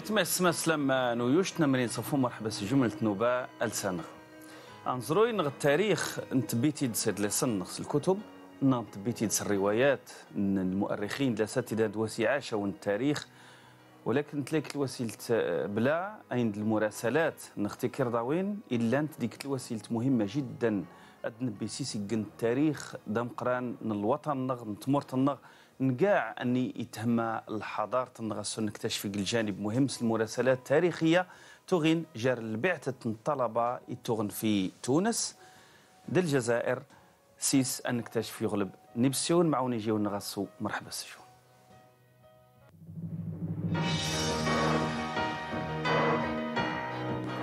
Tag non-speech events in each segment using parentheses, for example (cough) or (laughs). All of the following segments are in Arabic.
تمس مس لما نويوش تنمرين صفو مرحبا سي جملة نوبا ألسانغ أنظروا نغ التاريخ نتبيتي دسد لسن الكتب نتبيتي دس الروايات المؤرخين لساتداد وسيعاشة عاشوا التاريخ ولكن تلاك الوسيلة بلا أين المراسلات نختكر داوين إلا أنت ديك الوسيلة مهمة جدا أدنبي سيسي التاريخ قران الوطن نغ نتمرت النغ نقاع اني يتهمى الحضاره نغسو نكتشف الجانب مهم المراسلات التاريخيه تغن جار البعثة الطلبة تغن في تونس دي الجزائر سيس أن نكتشف يغلب نبسيون معون يجي نغسو مرحبا سيشون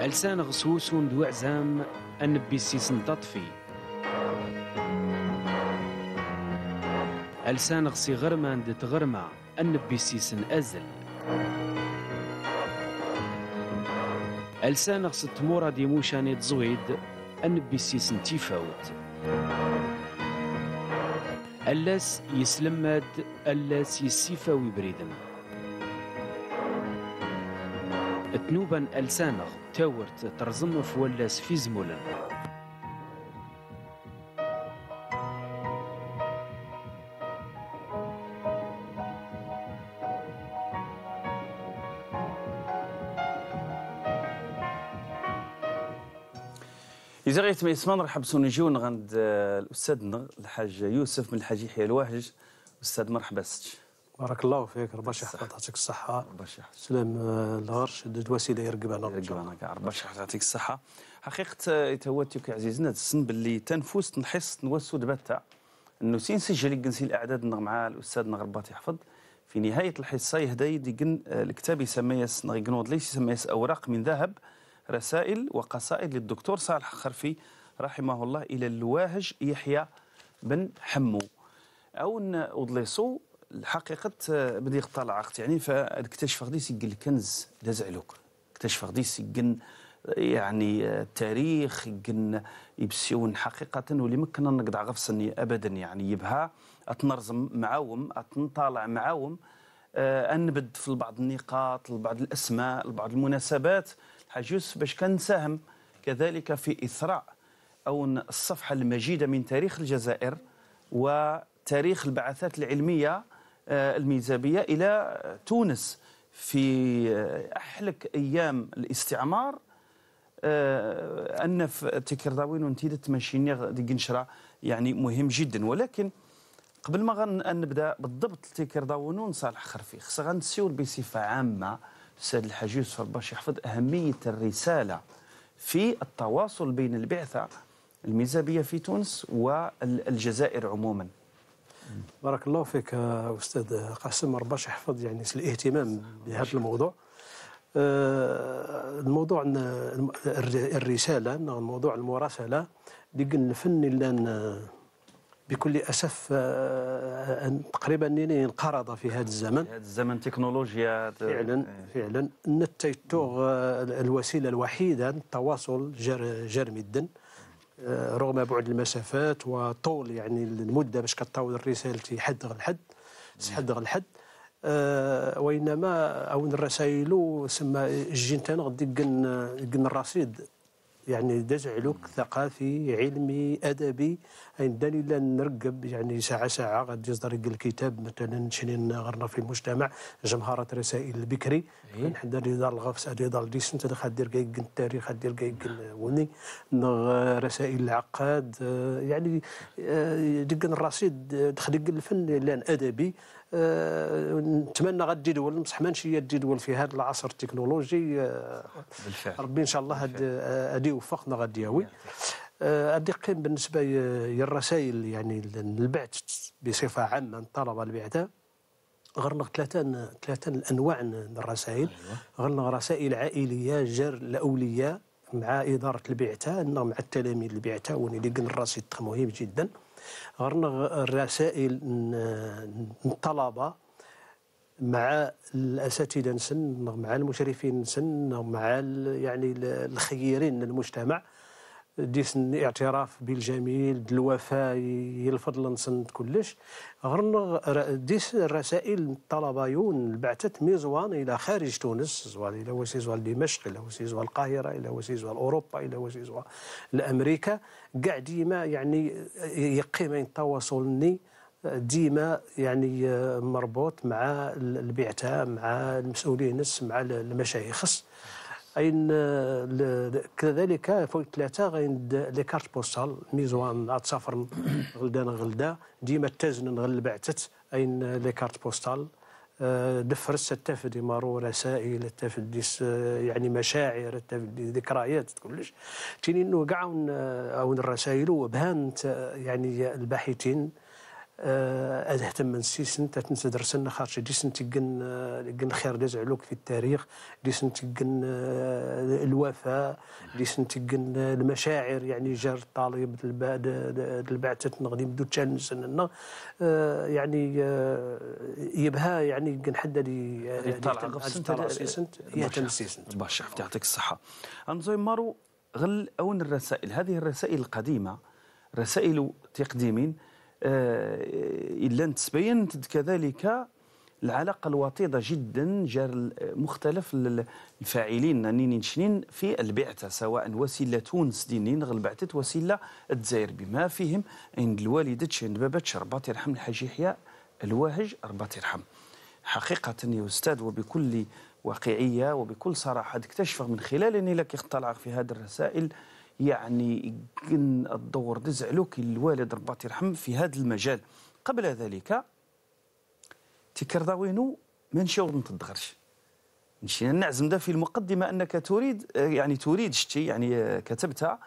ألسان غسوس عزام أن بيسيس نطفي ألسان غصي غرما دت غرما النبي سيسن أزل ألسان غص تمورا دي موشاني تزويد النبي سيسن تيفاوت ألاس يسلمد ألاس يسيفاوي بريدن تنوبا ألسانغ تاورت ترزم في ولاس في زمولن إذا غيت ما يسمى نرحب سونجيون غند آه، الأستاذنا الحاج يوسف من الحاج يحيى الواهج أستاذ مرحبا ستش بارك الله فيك رباش يحفظ يعطيك الصحة ربي يحفظ سلام آه، الغرش الوسيلة يرقب على يرقب على كاع ربي يحفظ يعطيك الصحة حقيقة يتواتيك آه، عزيزنا السن باللي تنفوس تنحس تنوسو دبتا انه سين سجل كنسي الاعداد مع الاستاذ نغربات يحفظ في نهاية الحصة يهدي ديقن الكتاب يسمى يس يسميه ليس ليش يس أوراق من ذهب رسائل وقصائد للدكتور صالح خرفي رحمه الله إلى الواهج يحيى بن حمو أو أدليسو الحقيقة بدي يقطع عقد يعني فاكتشف غدي يسجل الكنز دازعلوك اكتشف غدي يسجل يعني التاريخ كن يبسيون حقيقة واللي ما كنا نقدع غفصني أبدا يعني يبها أتنرزم معاهم أتنطالع معاهم آه، أنبد في بعض النقاط البعض الأسماء البعض المناسبات حاج باش كنساهم كذلك في إثراء أو الصفحة المجيدة من تاريخ الجزائر وتاريخ البعثات العلمية آه، الميزابية إلى تونس في آه، أحلك أيام الاستعمار آه، أن في داوين ونتيدة ماشينيغ دي يعني مهم جدا ولكن قبل ما نبدأ بالضبط تكر داوين صالح خرفي خصنا غنسيو بصفه عامه السيد الحاج يوسف الباش يحفظ أهمية الرسالة في التواصل بين البعثة الميزابية في تونس والجزائر عموما بارك الله فيك أستاذ قاسم الباش يحفظ يعني الاهتمام بهذا الموضوع آه، الموضوع الرسالة الموضوع المراسلة ديك الفن اللي بكل اسف آه، آه، تقريبا انقرض في هذا الزمن في هذا الزمن تكنولوجيا فعلا إيه. فعلا النت تيتوغ آه، الوسيله الوحيده للتواصل جر جرم الدن رغم بعد المسافات وطول يعني المده باش كطول الرساله حد غير الحد حد غير الحد وانما او الرسائل سما جين تانا غدي كن الرصيد يعني لوك ثقافي علمي ادبي داني لا نرقب يعني ساعه ساعه غادي يصدر الكتاب مثلا شني غرنا في المجتمع جمهره رسائل البكري إيه. حنا دار الغفص دار الديسن تدير كاي التاريخ دير كاي وني رسائل العقاد يعني آه، دق الرصيد دخل الفن لان ادبي نتمنى غادي دول بصح ماشي دي دول في هذا العصر التكنولوجي آه، بالفعل ربي ان شاء الله هادي وفقنا غادي ياوي غادي آه، قيم بالنسبه للرسائل يعني البعث بصفه عامه الطلبه البعثه غرنا ثلاثه ثلاثه الانواع من الرسائل أيوة. غرنا رسائل عائليه جر الاولياء مع اداره البعثه مع التلاميذ البعثه وني اللي قلنا الرصيد مهم جدا غرنغ الرسائل الطلبه مع الاساتذه نسن مع المشرفين نسن مع يعني الخيرين للمجتمع ديس الاعتراف بالجميل الوفاء الفضل نصند كلش غير ديس الرسائل الطلبه يون ميزوان الى خارج تونس زوال الى وسي زوال دمشق الى وسي زوال القاهره الى وسي زوال اوروبا الى وسي زوال الامريكا كاع ديما يعني يقيم التواصل ديما يعني مربوط مع البعثه مع المسؤولين مع المشايخ اين كذلك فوق ثلاثه غاين لي كارت بوستال ميزوان اتسافر غلدان غلدا ديما تازن غل اين لي كارت بوستال آه، دفرس التفدي مارو رسائل التفدي يعني مشاعر التفدي ذكريات كلش تيني انه كاع آه، اون الرسائل وبهانت آه، يعني الباحثين اذ أه، اهتم من سيسن تتنسى درسنا خاطر ديسن تقن قن خير داز علوك في التاريخ ديسن تقن أه، الوفاء ديسن تقن أه، المشاعر يعني جار الطالب البعثة نغديم دو أه يعني يبها يعني قن حد لي طالع سيسن يهتم سيسن باش يعطيك الصحة أنزوي مارو غل أون الرسائل هذه الرسائل القديمة رسائل تقديمين آه، إلا أن تبينت كذلك العلاقة الوطيدة جدا جار مختلف الفاعلين نانين شنين في البعثة سواء وسيلة تونس دينين غل بعثت وسيلة الجزائر بما فيهم عند الوالدة عند باباتش رباط يرحم الحاج يحيى الواهج رباط يرحم حقيقة يا أستاذ وبكل واقعية وبكل صراحة اكتشف من خلال أني لك اطلع في هذه الرسائل يعني كن الدور د زعلوك الوالد ربي يرحم في هذا المجال قبل ذلك تكرداوينو ما نشاو نتدغرش نشينا نعزم ده في المقدمه انك تريد يعني تريد شتي يعني كتبتها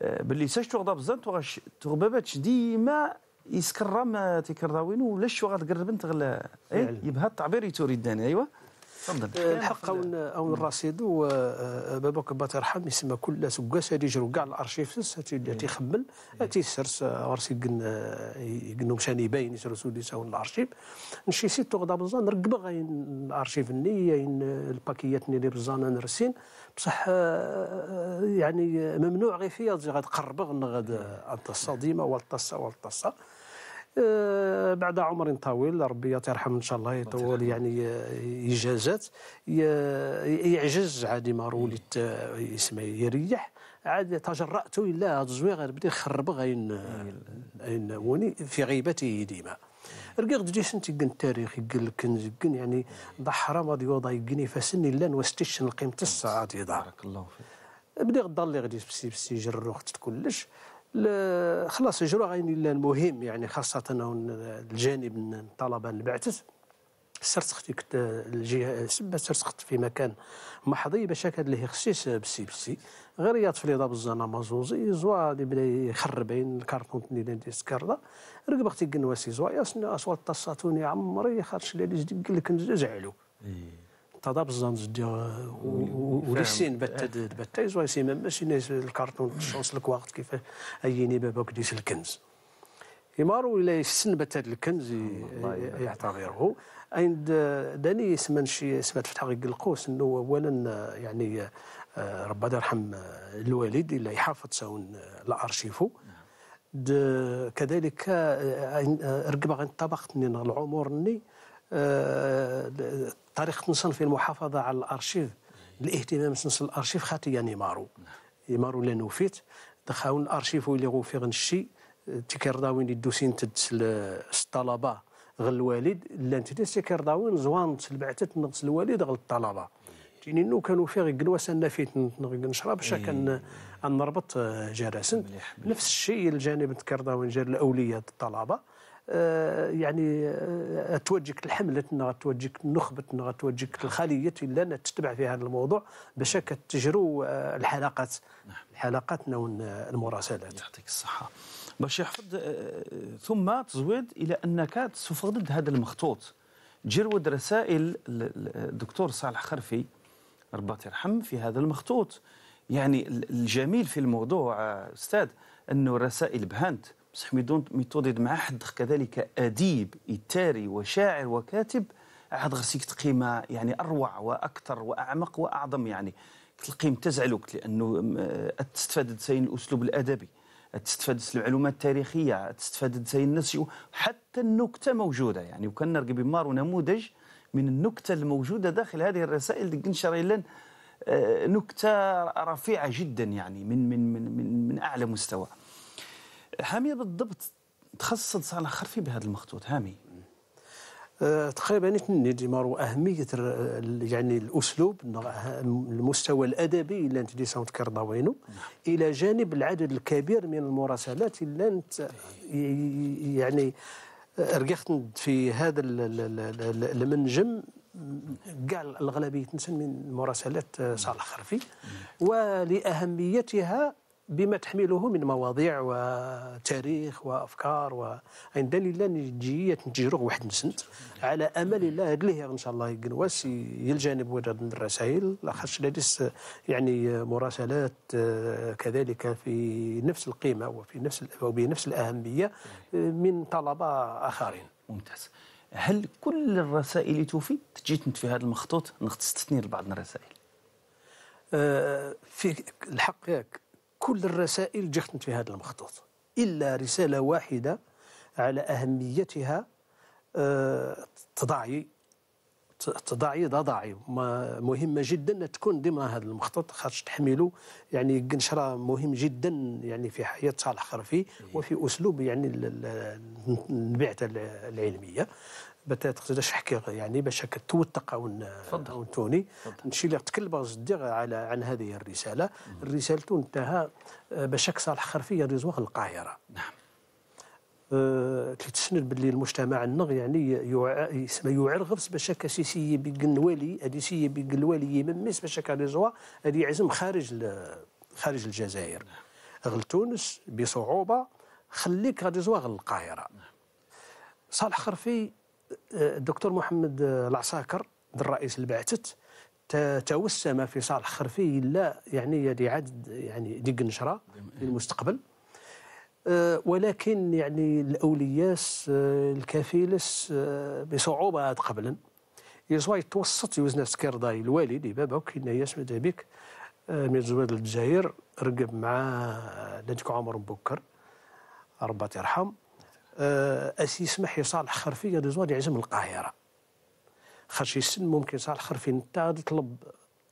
باللي ساش تغضى بزاف تغش تغباباتش ديما يسكر ما تكرداوينو ولا شو غتقرب انت غلا إيه؟ يبها التعبير يتريد ايوه آه، الحق او او الرصيد آه، باباك با ترحم يسمى كل سكاس اللي يجرو كاع الارشيفس تيخمل تيسرس ورسي كن مشان يباين يسرو سوديس اون الارشيف نشي سيت غدا بزان نركب غاين الارشيف ني آه، الباكيات ني اللي بزان نرسين بصح يعني ممنوع غير فيا غادي قربغ التصا ديما والتصا والتصا آه، بعد عمر طويل ربي يرحم ان شاء الله يطول يعني اجازات يعجز عادي ما وليت آه، اسمه يريح عاد تجرأت الا هذا الزويغ بدي يخرب غين آه، غين في غيبته ديما رقيق جيش انت قن التاريخ قن الكنز قن يعني ضحرا ما ديوضا يقني فاسني لا نوستيشن قيمة الساعة ديضا بارك الله فيك بدي غدا اللي غادي بسي بسي جرو كلش خلاص اجروا غيني المهم يعني خاصه الجانب الطلبه نبعثت سرسخت كنت الجهه سبا سرسخت في مكان محضي باش هكا اللي خصيص بسي بسي غير ياط في ليضا الزنا مازوزي زوا اللي بدا يخرب الكارطون اللي دي سكردا ركب اختي قنواسي زوا ياسنا اصوات تصاتوني عمري خرج لي جدي قال لك نزعلو إيه. تضا بزاف ديال آه، ولسين بتد بات يزوى سي ماشي ناس الكارتون لك وقت كيف ايني باباك ديس الكنز يمارو الى يسن بتد الكنز يعتبره اين آه، داني يسمن شي سمات فتح غير القوس انه اولا آه، يعني ربي يرحم الوالد الا يحافظ ساون الارشيفو كذلك رقبه غير طبقتني العمر ني طريقه في المحافظه على الارشيف الاهتمام بنص الارشيف خاطي نيمارو نيمارو لا نوفيت دخاون الارشيف اللي غو غنشي تيكير داوين الدوسين تدس الطلبه غل الوالد لا انت داوين زوان تبعتت نغس الوالد غل الطلبه تيني نو كانوا فيغ انا فيت نشرب باش كان إيه. نربط آه، جراسن نفس الشيء الجانب تكرداوين جار الاوليه الطلبه آه، يعني آه، توجك الحملة توجك النخبة توجك الخلية الا تتبع في هذا الموضوع باش تجرو آه، الحلقات الحلقات نعم. نون المراسلات يعطيك الصحه باش يحفظ ثم تزويد الى انك سوف ضد هذا المخطوط جرود رسائل الدكتور صالح خرفي ربات يرحم في هذا المخطوط يعني الجميل في الموضوع استاذ انه الرسائل بهانت بصح ميتودد مع حد كذلك أديب إتاري وشاعر وكاتب عاد غرسيك تقيمة يعني أروع وأكثر وأعمق وأعظم يعني تلقيم تزعلك لأنه تستفاد زين الأسلوب الأدبي تستفاد المعلومات التاريخية تستفاد زين النسج حتى النكتة موجودة يعني وكان نرقي بمار نموذج من النكتة الموجودة داخل هذه الرسائل دقنشر لن آه، نكتة رفيعة جدا يعني من من من من, من أعلى مستوى هامي بالضبط تخصص على خرفي بهذا المخطوط هامي أه، تقريبا تني ديمارو اهميه يعني الاسلوب المستوى الادبي اللي انت ديساونت كرضاوينو نعم. الى جانب العدد الكبير من المراسلات اللي انت يعني رقخت في هذا المنجم كاع تنسى من مراسلات أه، صالح خرفي نعم. ولاهميتها بما تحمله من مواضيع وتاريخ وافكار وعند لله نجي تنتجرو واحد نسنت على امل الله اللي ان شاء الله يقنواس يلجانب وجد الرسائل لاخاطش لديس يعني مراسلات آه، كذلك في نفس القيمه وفي نفس وبنفس الاهميه آه، من طلبه اخرين ممتاز هل كل الرسائل اللي جيت انت في هذا المخطوط نختصتني لبعض الرسائل آه، في الحق ياك كل الرسائل جت في هذا المخطوط إلا رسالة واحدة على أهميتها آه، تضعي تضعي ضضعي مهمه جدا تكون ضمن هذا المخطط خاطرش تحمله يعني قنشره مهم جدا يعني في حياه صالح خرفي وفي اسلوب يعني البعثه العلميه بتات خصنا نحكي يعني باش هكا توثق او توني نمشي تكلم جدي على عن هذه الرساله رسالته انتهى آه، باش صالح خرفيه رزوق القاهره نعم أه تسند باللي المجتمع النغ يعني يسمى يعرغف باش هكا سيسي بالقنوالي هادي سي بالقنوالي يممس باش هكا ريزوا هادي يعزم خارج خارج الجزائر نعم. غل تونس بصعوبه خليك غادي زواغ القاهره نعم. صالح خرفي الدكتور محمد العساكر الرئيس البعثت توسم في صالح خرفي لا يعني يدي عدد يعني ديك نشره للمستقبل أه، ولكن يعني الاولياس أه، الكفيلس أه، بصعوبات قبلا يسوا يتوسط يوزنا سكير داي الوالد بابا كنا ياس مدابيك من زواد الجزائر رقب مع ديك عمر بكر ربات يرحم آه، اسي يسمح صالح خرفي هذا زوال يعزم القاهره خاش يسن ممكن صالح خرفي نتا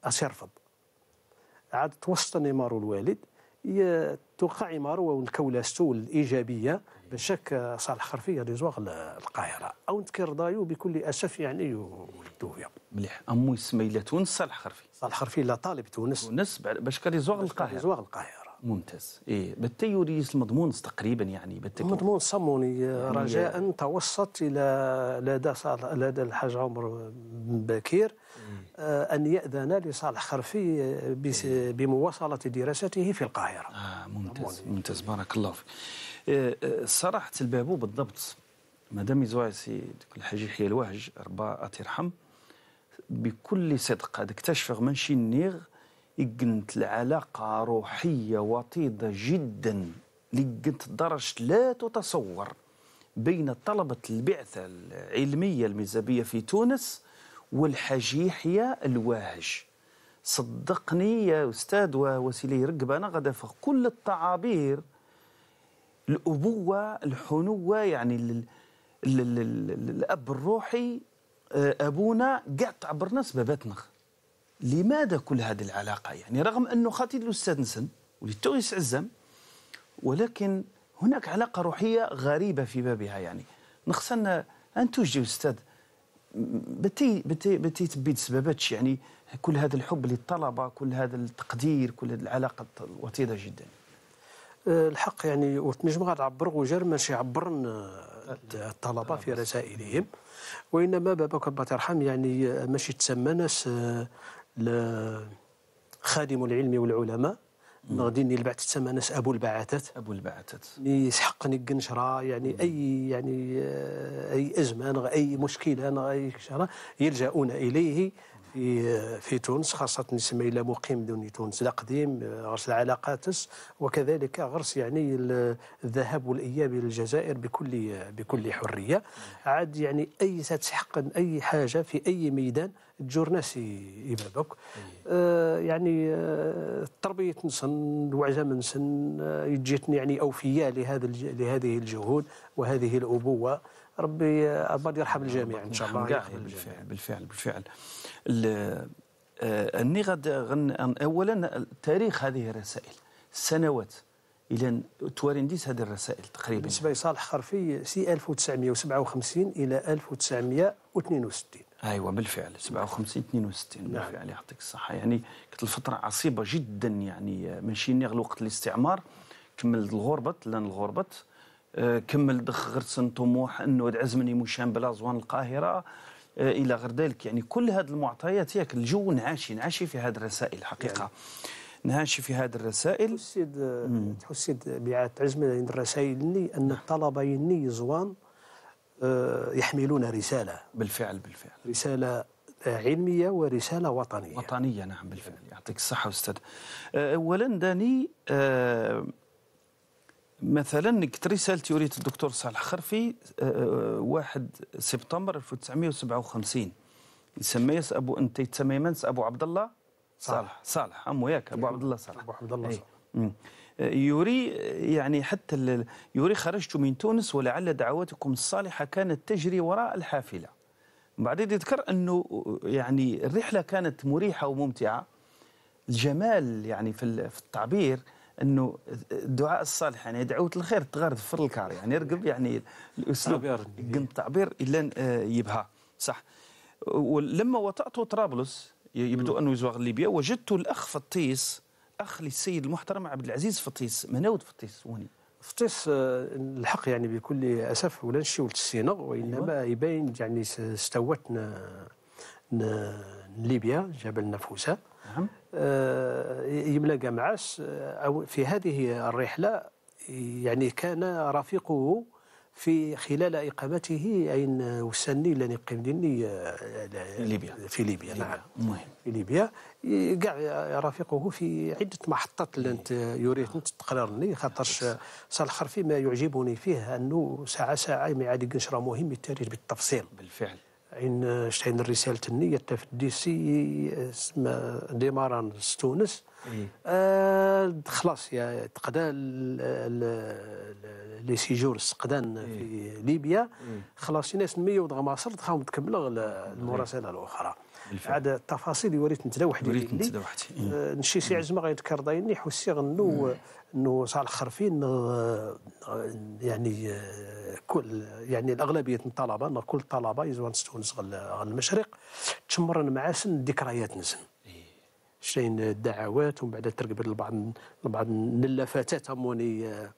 اسي رفض عاد توسط نيمار الوالد توقع مارو السول الايجابيه بشك صالح خرفي ريزواغ القاهره او نذكر دايو بكل اسف يعني ولدوه مليح امو اسمي الى تونس صالح خرفي صالح خرفي لا طالب تونس تونس باش كريزواغ القاهره ريزواغ القاهره ممتاز إيه بالتيوريس المضمون تقريبا يعني مضمون صموني آه، رجاء توسط إلى لدى لدى الحاج عمر بن بكير آه أن يأذن لصالح خرفي إيه. بمواصلة دراسته في القاهرة آه ممتاز صموني. ممتاز بارك الله فيك آه، آه، صراحة البابو بالضبط مدام زوايسي الحاج يحيى الوهج ربا ترحم بكل صدق هذاك اكتشف منشي النيغ يقنت العلاقة روحية وطيدة جدا لقنت درجة لا تتصور بين طلبة البعثة العلمية المزابية في تونس والحجيحية الواهج صدقني يا أستاذ ووسيلة رقبة أنا غدا في كل التعابير الأبوة الحنوة يعني الأب الروحي آه، أبونا قاعد تعبر ناس باباتنا لماذا كل هذه العلاقه يعني رغم انه خاطي الاستاذ نسن واللي عزم ولكن هناك علاقه روحيه غريبه في بابها يعني نخصنا ان توجي استاذ بتي بتي بتي تبي تسببتش يعني كل هذا الحب للطلبه كل هذا التقدير كل هذه العلاقه الوطيده جدا أه، الحق يعني وتنجم غتعبر غير ماشي يعبرن آه، الطلبه في رسائلهم وانما بابا الله يرحم يعني ماشي تسمى ناس آه، خادم العلم والعلماء غادي البعث تسمى ناس ابو البعثات ابو البعثات يسحقني كنشرة يعني مم. اي يعني آه، اي ازمه اي مشكله اي شرا يلجؤون اليه في في تونس خاصة نسمى إلى مقيم دون تونس لا قديم آه، غرس العلاقات وكذلك غرس يعني الذهاب والإياب إلى الجزائر بكل بكل حرية عاد يعني أي ستحق أي حاجة في أي ميدان جورناسي ناس يبابك آه، يعني آه، التربية نسن الوعزة من سن يجيتني يعني أوفياء لهذا لهذه الجهود وهذه الأبوة ربي الله يرحم الجميع ان شاء الله بالفعل بالفعل بالفعل آه، اني غاد غن اولا تاريخ هذه الرسائل سنوات الى توارنديس هذه الرسائل تقريبا بالنسبه لصالح خرفي سي 1957 الى 1962 ايوه بالفعل 57 62 نعم. بالفعل يعطيك الصحه يعني كانت الفتره عصيبه جدا يعني ماشي نغ وقت الاستعمار كمل الغربه لان الغربه كمل دخ غرسن طموح انه عزمني مشان بلا زوان القاهره آه، الى غير ذلك يعني كل هذه المعطيات ياك الجو نعاشي نعاشي في هذه الرسائل حقيقه يعني. نعاشي في هذه الرسائل تحسيد مم. تحسيد بعات الرسائل نعم. ني ان الطلبه يني زوان آه، يحملون رساله بالفعل بالفعل رساله علميه ورساله وطنيه وطنيه نعم بالفعل يعطيك الصحه استاذ آه، اولا داني مثلا كتبت رسالتي وريت الدكتور صالح خرفي 1 آه، آه، سبتمبر 1957 يس ابو انت يمنس ابو عبد الله صالح صالح امو ياك ابو إيه، عبد الله صالح ابو عبد الله إيه. صالح آه، يوري يعني حتى يوري خرجت من تونس ولعل دعواتكم الصالحه كانت تجري وراء الحافله بعدين يذكر انه يعني الرحله كانت مريحه وممتعه الجمال يعني في التعبير انه الدعاء الصالح يعني دعوة الخير تغرد في الكار يعني يرقب يعني الاسلوب قم تعبير الا يبها صح ولما وطأت طرابلس يبدو انه يزوغ ليبيا وجدت الاخ فطيس اخ للسيد المحترم عبد العزيز فطيس مناود فطيس وني فطيس آه، الحق يعني بكل اسف ولا نشي ولد السينغ وانما أيوة. يبين يعني استوت ليبيا لنا فوسه نعم. آه، يملا معاش آه، أو في هذه الرحلة يعني كان رفيقه في خلال إقامته أين وسني لن يقيم ديني آه، ليبيا في ليبيا نعم المهم في ليبيا كاع رفيقه في عدة محطات لانت يريد انت تقررني خاطرش صالح ما يعجبني فيه أنه ساعة ساعة ما عاد يقنش راه مهم التاريخ بالتفصيل بالفعل عين عين الرسالة النيه التفدي سي اسم ديماران ستونس آه خلاص يا تقدا لي سيجور سقدان في ليبيا خلاص الناس نمية ودغ مصر تخاوم تكمل المراسله الاخرى عاد التفاصيل وريت نتلا وحدي وريت نتلا وحدي آه، نشي سي عزما غيذكر ضايني حسي غنو انه صالح خرفين يعني كل يعني الاغلبيه من الطلبه كل الطلبه يزوان تونس المشرق تمرن مع سن ذكريات نسن إيه. شاين الدعوات ومن بعد ترقب لبعض لبعض نلا هموني موني آه،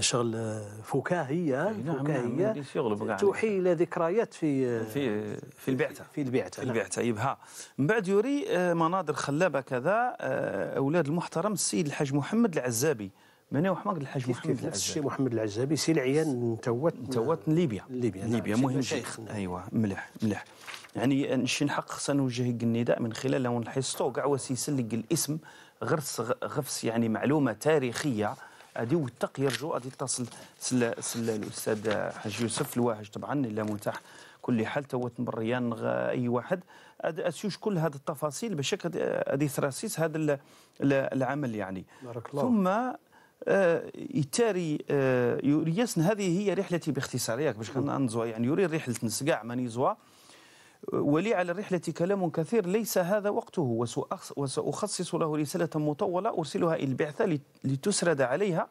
شغل فكاهيه نعم،, نعم فكاهيه نعم توحي الى ذكريات في في في البعثه في البعثه في نعم. البعثه نعم. يبها من بعد يري آه، مناظر خلابه كذا آه، اولاد المحترم السيد الحاج محمد العزابي من هو حماق الحاج محمد العزابي نفس الشيء محمد العزابي سي العيان توت توت ليبيا ليبيا نعم، ليبيا مهم شيخ ايوه مليح مليح يعني نشي نحق سنوجه النداء من خلال ونحيستو كاع وسيسلق الاسم غرس غفس يعني معلومه تاريخيه هذه وثق يرجو ادي اتصل سل سل الاستاذ حاج يوسف الواهج طبعا الا متاح كل حال توت تمريان اي واحد اسيوش كل هذه التفاصيل باش ادي ثراسيس هذا العمل يعني بارك الله. ثم آه، يتاري آه، يريسن هذه هي رحلتي باختصار ياك باش نزوا يعني يوري رحله نسقاع ماني زوا ولي على الرحلة كلام كثير ليس هذا وقته وسأخصص له رسالة مطولة أرسلها إلى البعثة لتسرد عليها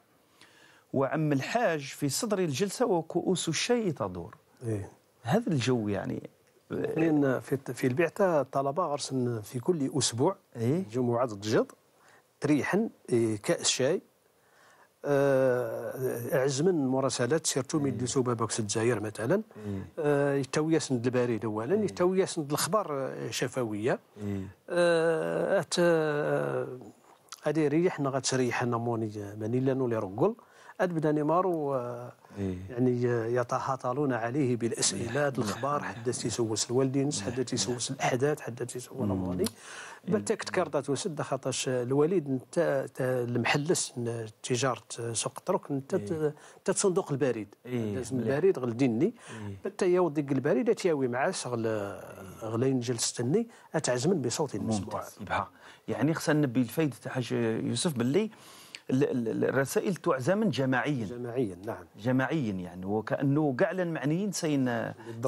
وعم الحاج في صدر الجلسة وكؤوس الشاي تدور إيه؟ هذا الجو يعني لأن في في البعثة الطلبة غرسن في كل أسبوع إيه؟ جمعة تجد تريحن إيه، كأس شاي آه من مراسلات سيرتو من دوسوبا بوكس الجزائر مثلا آه يتوي سند البريد اولا يتوي سند الاخبار آه، شفويه آه هذه آه، ريحنا غتريحنا موني مانيلا نولي لي رجل أدبنا نيمار و إيه. يعني يتهاطلون عليه بالاسئله نعم. الاخبار حدا تيسوس الوالدينس نعم. حدا تيسوس الاحداث حدا تيسوس رمضاني بالتاكد كارطات وسد خاطرش الوليد انت المحلس تجاره سوق الطرق انت انت إيه. صندوق البريد لازم إيه، البريد غلديني ديني حتى يوضق البريد تياوي معاه شغل غلين جلستني اتعزمن بصوت مسموع يعني خصنا نبي الفايده تاع حاج يوسف باللي الرسائل تعزمن جماعيا جماعيا نعم جماعيا يعني وكانه كاع المعنيين ساين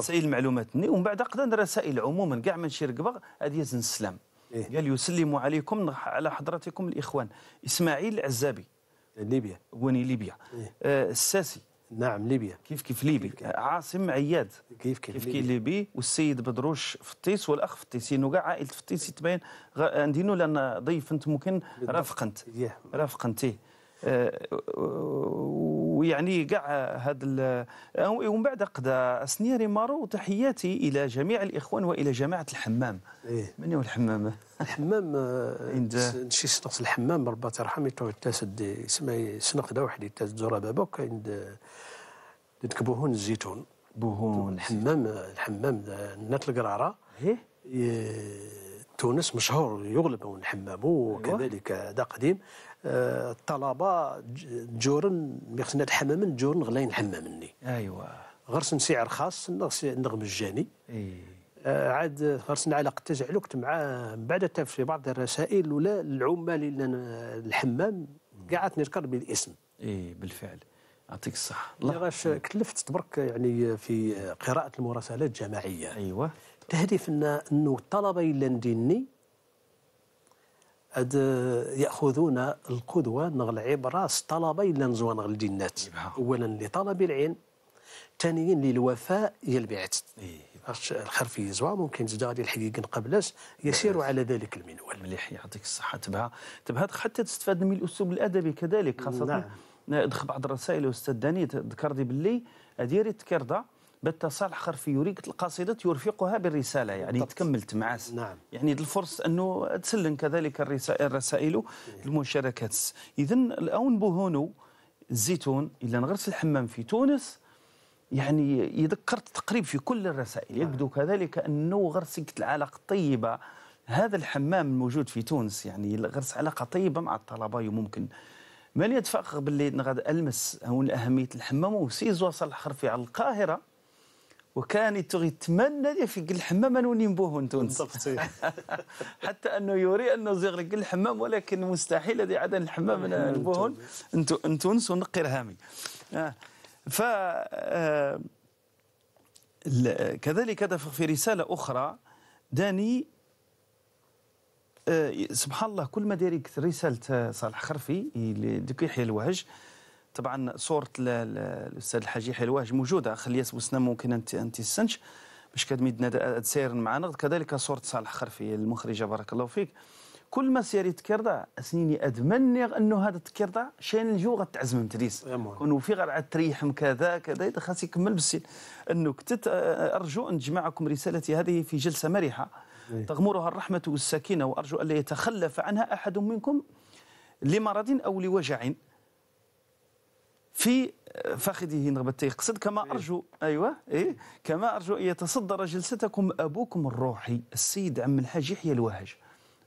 ساين المعلومات ومن بعد قدان الرسائل عموما كاع من شي رقبه هذه السلام إيه؟ قال يسلم عليكم على حضرتكم الاخوان اسماعيل العزابي ليبيا وني ليبيا إيه؟ آه الساسي نعم ليبيا كيف كيف ليبي عاصم عياد كيف كيف, كيف ليبي, ليبي والسيد بدروش فطيس والاخ فطيسين وكاع عائله فطيس يتبين ندينو لان ضيف انت ممكن رافقنت رافقنتي آه ويعني كاع هاد آه، ومن بعد قدا سنيري مارو تحياتي الى جميع الاخوان والى جماعه الحمام إيه؟ من هو الحمام الحمام آه، (laughs) نشي سنقص الحمام ربي يرحم تاسد اسمه سنق دا واحد تاس زورا بابوك عند تكبوهون الزيتون بوهون الحمام الحمام نات القراره ايه, إيه. تونس مشهور يغلب حمامو أيوة. وكذلك هذا قديم آه، الطلبه جورن ميخسنا الحمام جورن غلاين مني ايوا غرسن سعر خاص نغم مجاني آه، عاد غرسنا علاقه تزعلوك مع بعد في بعض الرسائل ولا العمال الحمام كاع نذكر بالاسم اي بالفعل يعطيك الصحه الله كلفت تبرك يعني في قراءه المراسلات الجماعيه ايوه تهدفنا أنه الطلبة اللانديني هاد ياخذون القدوه نغ العبره الطلبه الا نزوان نغ الجنات اولا لطلب العلم ثانيا للوفاء ديال البعث الخرفي إيه. زوا ممكن زاد غادي الحقيقه قبلاش يسير على ذلك المنوال مليح يعطيك الصحه تبها تبها حتى تستفاد من الاسلوب الادبي كذلك خاصه نعم. دخل بعض الرسائل استاذ داني ذكرتي باللي هذه ريت كرده بالتصالح صالح خرفي يريك القصيدة يرفقها بالرسالة يعني طبط. تكملت معاس نعم. يعني الفرص أنه تسلن كذلك الرسائل المشاركات نعم. إذا الأون بوهونو الزيتون إلا نغرس الحمام في تونس يعني يذكرت تقريب في كل الرسائل نعم. يبدو كذلك أنه غرس العلاقة الطيبة هذا الحمام الموجود في تونس يعني غرس علاقة طيبة مع الطلبة ممكن من اتفق باللي نغاد المس هون اهميه الحمام وسيز وصل حرفي على القاهره وكان يتمنى قل الحمام أن ينبوه تونس حتى أنه يري أنه قل الحمام ولكن مستحيل هذه عاد الحمام نبوه تونس ونقرهامي آه. ف آه، كذلك هذا في رسالة أخرى داني آه، سبحان الله كل ما ديري رسالة صالح خرفي اللي يحيى الوهج طبعا صوره الاستاذ الحاجي حلواج موجوده خليت بوسنا ممكن انت انت السنش باش كتميدنا تسير معنا كذلك صوره صالح خرفي المخرجه بارك الله فيك كل ما سيري تكردا اسنيني ادمني انه هذا التكردا شين الجو غتعزم تريس كون في غير عاد تريحم كذا كذا خاص يكمل بالسين انه كنت ارجو ان تجمعكم رسالتي هذه في جلسه مرحه إيه. تغمرها الرحمه والسكينه وارجو الا يتخلف عنها احد منكم لمرض او لوجع في فخذه نغمة يقصد كما إيه. أرجو أيوة إيه كما أرجو أن يتصدر جلستكم أبوكم الروحي السيد عم الحاج يحيى الوهج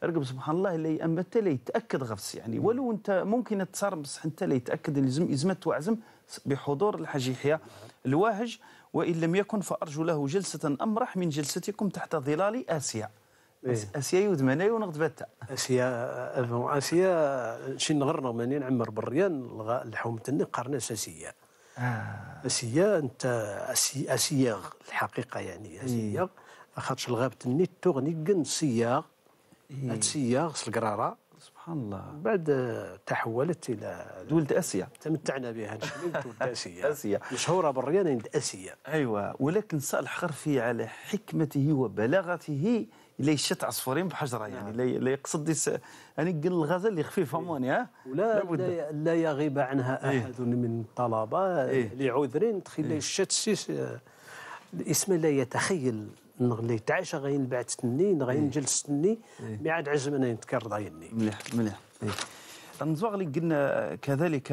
رقم سبحان الله اللي أما أنت لا يتأكد غفص يعني ولو أنت ممكن تصار بصح أنت لا يتأكد لازم يزمت وعزم بحضور الحاج يحيى الوهج وإن لم يكن فأرجو له جلسة أمرح من جلستكم تحت ظلال آسيا إيه. اسيا مناي ونغد باتا اسيا اسيا شي نغرنا منين نعمر بريان الحوم تني قرنا آه. اسيا انت اسيا الحقيقه يعني إيه. اسيا خاطش الغاب تني تغني كن سياغ إيه. هاد سياغ القراره سبحان الله بعد تحولت الى ولد اسيا تمتعنا بها ولد (laughs) اسيا اسيا مشهوره بالريان عند اسيا ايوه ولكن سال حرفي على حكمته وبلاغته الا يشت عصفورين بحجره يعني نعم. لا آه. يقصد ديس يعني قل الغزل اللي خفيف فهموني إيه. ها ولا لا, لا يغيب عنها إيه. احد إيه؟ من الطلبه إيه؟ لعذر تخيل إيه؟ الشت الاسم لا يتخيل نغلي تعيش غاين بعد تني غاين جلس تني إيه؟ ما عاد عزم نتكرر مليح مليح إيه؟ نزوغ اللي قلنا كذلك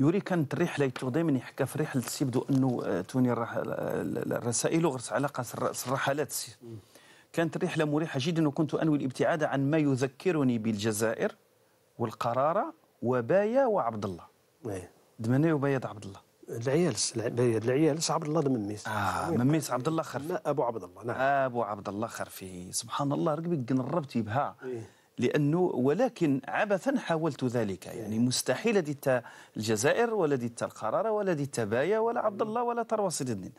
يوري كانت الرحله دائما يحكى في رحله سيبدو انه آه، توني الرسائل آه، غرس علاقه الرحلات كانت الرحله مريحه جدا وكنت انوي الابتعاد عن ما يذكرني بالجزائر والقراره وبايا وعبد الله إيه. دمنا وبايا عبد الله العيال العيال عبد الله مميس اه مميس عبد الله خرفي ابو عبد الله نعم ابو عبد الله خرفي سبحان الله ركبي قن بها إيه؟ لأنه ولكن عبثا حاولت ذلك يعني مستحيل ديت الجزائر ولا ديت القرارة ولا ديت بايا ولا عبد الله ولا تروصيد الدين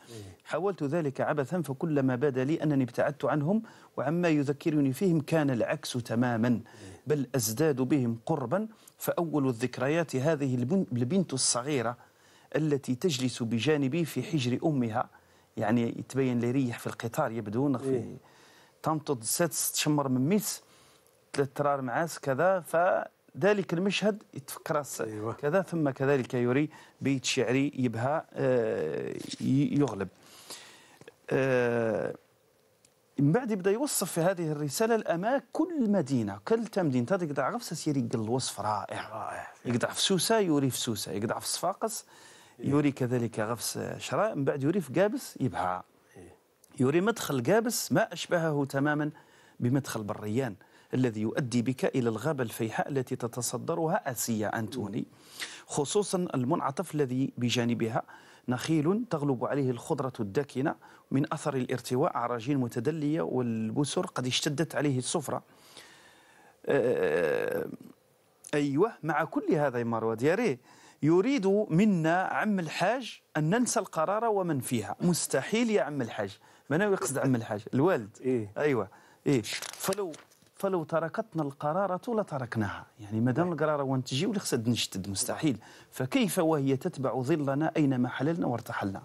حاولت ذلك عبثا فكلما بدا لي أنني ابتعدت عنهم وعما يذكرني فيهم كان العكس تماما بل أزداد بهم قربا فأول الذكريات هذه البنت الصغيرة التي تجلس بجانبي في حجر أمها يعني يتبين لي ريح في القطار يبدو في إيه. تنطد ست تشمر من ميس الاضطرار معاس كذا فذلك المشهد يتفكر أيوة. كذا ثم كذلك يري بيت شعري يبهى آه، يغلب آه، من بعد يبدا يوصف في هذه الرساله الاماكن كل مدينه كل تمدين تقدر عرف سير يقل الوصف رائع رائع يقدر في سوسه يوري في سوسه يقدر في صفاقس إيه. يوري كذلك غفص شراء من بعد يوري في قابس يبهى إيه. يوري مدخل قابس ما اشبهه تماما بمدخل بريان الذي يؤدي بك إلى الغابة الفيحاء التي تتصدرها آسيا أنتوني خصوصا المنعطف الذي بجانبها نخيل تغلب عليه الخضرة الداكنة من أثر الارتواء عراجين متدلية والبسر قد اشتدت عليه السفرة آه، أيوة مع كل هذا يا يا ريه يريد منا عم الحاج أن ننسى القرار ومن فيها مستحيل يا عم الحاج هو يقصد عم الحاج الوالد إيه؟ أيوة إيه فلو فلو تركتنا القرارة لتركناها يعني ما دام القرارة وان تجي ولي خصها نشتد مستحيل فكيف وهي تتبع ظلنا أينما حللنا وارتحلنا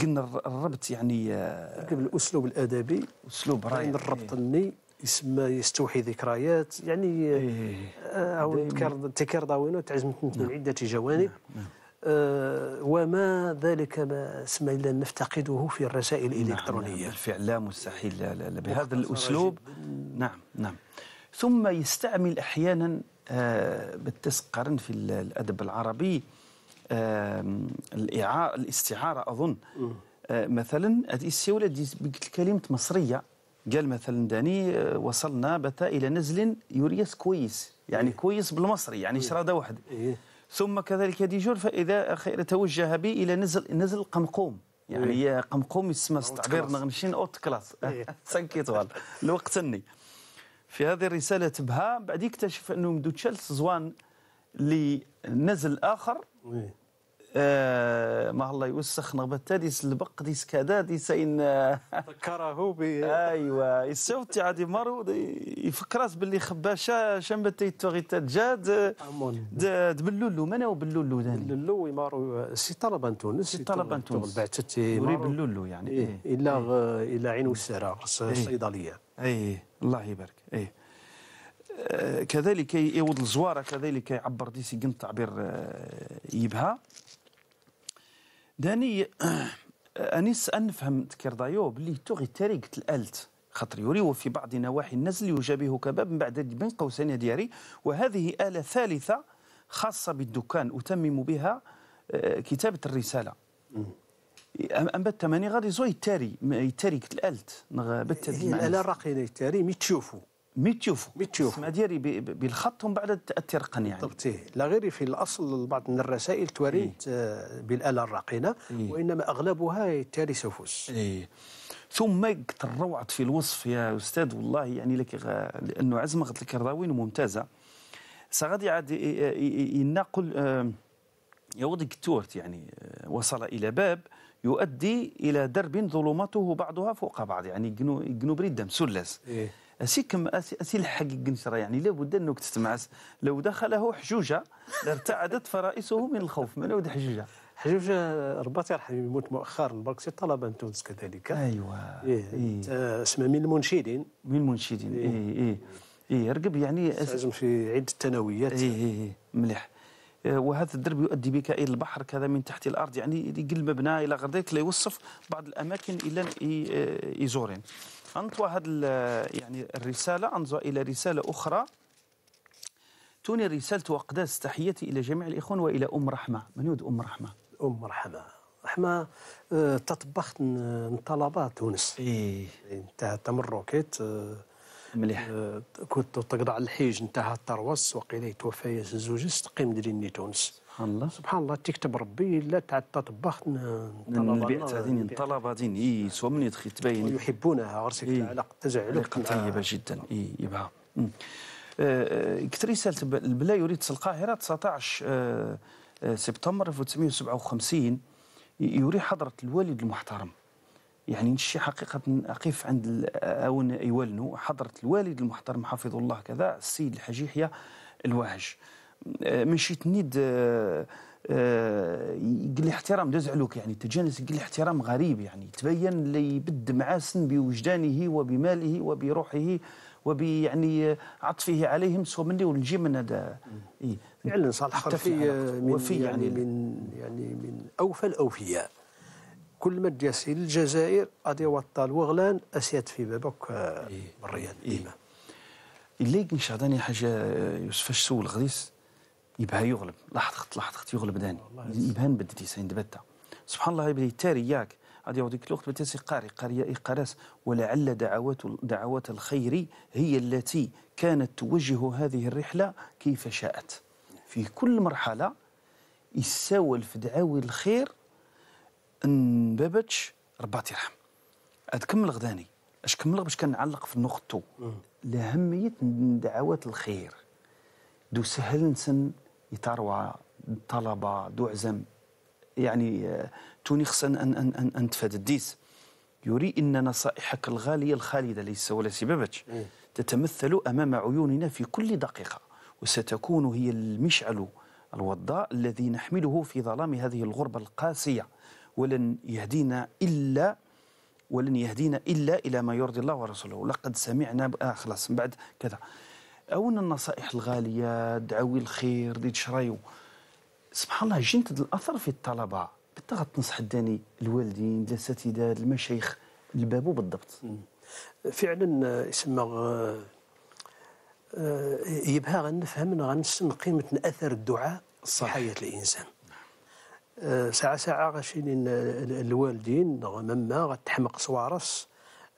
قلنا الربط يعني آه، يمكن الأسلوب الأدبي أسلوب يعني رائع يعني الربط إيه. الني يسمى يستوحي ذكريات يعني آه، إيه. أو تكرد داوينو تعزمت من نعم. عدة جوانب نعم. نعم. آه، وما ذلك ما اسماعيل نفتقده في الرسائل نعم، نعم، الإلكترونية نعم بالفعل لا مستحيل لا لا بهذا الأسلوب نعم نعم ثم يستعمل أحيانا آه، بتس قرن في الأدب العربي الاستعارة أظن آه، مثلا قلت كلمه مصرية قال مثلا داني وصلنا بتا إلى نزل يوريس كويس يعني إيه. كويس بالمصري يعني إيه. شرادة واحد إيه. ثم كذلك ديجور فاذا توجه بي الى نزل نزل قمقوم يعني إيه. قمقوم يسمى تعبير نغنشين اوت كلاس إيه. (laughs) سانكيتوال الوقت تني في هذه الرساله تبها بعد يكتشف انه مدو تشيلس زوان لنزل اخر إيه. آه، ما الله يوسخ نغبت ديس البق ديس كذا ديس ان ذكره آه، ب ايوا يسوتي عادي مرو راس باللي خباشا شمبت تيتوغي تجاد دبلولو من هو بلولو داني بلولو يمارو آه، سي ان تونس سي ان تونس بعتتي وري بلولو يعني إيه، إيه. الا إيه. الا عين السرا الصيدليه اي الله يبارك اي كذلك يوض الزواره كذلك يعبر ديسي قنت تعبير يبها داني (clears throat) انيس انفهم كيرضايو بلي تغي تاريك الالت خاطر يري في بعض نواحي النزل يجابه كباب من بعد بين قوسين دياري وهذه آلة ثالثة خاصة بالدكان أتمم بها آه، كتابة الرسالة أنبت تماني غادي زوي التاري التاري الألت هي الآلة الراقية تاري مي تشوفوا ميتيوفو ميتيوفو اسمها ديالي بالخط ومن بعد الترقن يعني بالضبط لا غير في الاصل بعض من الرسائل توريد إيه؟ آه، بالاله الراقنه إيه؟ وانما اغلبها تاري سوفوس إيه؟ ثم تروعت في الوصف يا استاذ والله يعني لك غ... لانه عزمه قلت لك ممتازه سغادي عاد ينقل آه، يوضي كتورت يعني آه، وصل الى باب يؤدي الى درب ظلماته بعضها فوق بعض يعني جنوب الدم سلس إيه؟ اسي كم اسي الحق قنشره يعني لابد انك تستمعس لو دخله حجوجه لارتعدت فرائسه من الخوف من ود حجوجه حجوجه رباط يرحم يموت مؤخرا برك سي طلبه تونس كذلك ايوا إيه. إيه. اسمه من المنشدين من المنشدين اي اي إيه. إيه, إيه. إيه، رقب يعني لازم في عده ثانويات اي اي إيه. مليح وهذا الدرب يؤدي بك الى البحر كذا من تحت الارض يعني يقل مبنى الى غير ذلك ليوصف بعض الاماكن الى يزورين انطوى هذا يعني الرساله انظر الى رساله اخرى توني رسالة وقداس تحياتي إلى جميع الإخوان وإلى أم رحمة من يود أم رحمة أم رحمة رحمة آه، تطبخت طلبات تونس اي نتاع تمركات آه، مليح آه، كنت تقضى على الحيج نتاع التروس وقيل توفى زوجس تقيم دريني تونس سبحان الله سبحان الله تكتب ربي لا تاع الطباخ طلبه دين اي يدخل تبين يحبونها غرسك إيه العلاقه تزعلك طيبه جدا اي يبها آه، آه، كثر رساله البلا يريد القاهره 19 آه، سبتمبر 1957 يري حضره الوالد المحترم يعني نشي حقيقة أقف عند أو يوالنو حضرة الوالد المحترم حفظه الله كذا السيد الحاج يحيى الواهج آه، ماشي تنيد آه، آه، قال لي احترام داز علوك يعني تجانس قال لي احترام غريب يعني تبين اللي يبد معاس سن بوجدانه وبماله وبروحه وبيعني عطفه عليهم سو مني ونجي من هذا إيه فعلا صالح حرفي وفي يعني, يعني من يعني من اوفى الاوفياء كل ما تجاسي للجزائر غادي يوطى الوغلان اسيات في بابك بالرياض ديما إيه. اللي كنشهد حاجه يوسف اش سول غريس يبها يغلب لحظة لحظة يغلب داني يبهن بدتي سين دبتا سبحان الله يبدي تاري ياك غادي يعود كل الوقت بتسي قاري قاري قرس ولعل دعوات دعوات الخير هي التي كانت توجه هذه الرحلة كيف شاءت في كل مرحلة يساول في دعاوي الخير ان بابتش رباطي رحم أتكمل غداني اش كمل باش كنعلق في نقطته لأهمية دعوات الخير دو سهل نسن يتروى طلبة دعزم يعني آه، توني خصنا أن أن أن, أن الديس يري أن نصائحك الغالية الخالدة ليس ولا سببك تتمثل أمام عيوننا في كل دقيقة وستكون هي المشعل الوضاء الذي نحمله في ظلام هذه الغربة القاسية ولن يهدينا إلا ولن يهدينا إلا إلى ما يرضي الله ورسوله لقد سمعنا آه خلاص من بعد كذا عاونا النصائح الغاليه دعاوي الخير اللي تشريو سبحان الله جنت الاثر في الطلبه بالتا غتنصح داني الوالدين الاساتذه المشايخ البابو بالضبط فعلا يسمى آه، آه، آه، يبها غنفهم غنسن قيمه اثر الدعاء في حياه الانسان ساعة ساعة غاشين الوالدين مما غتحمق سوارس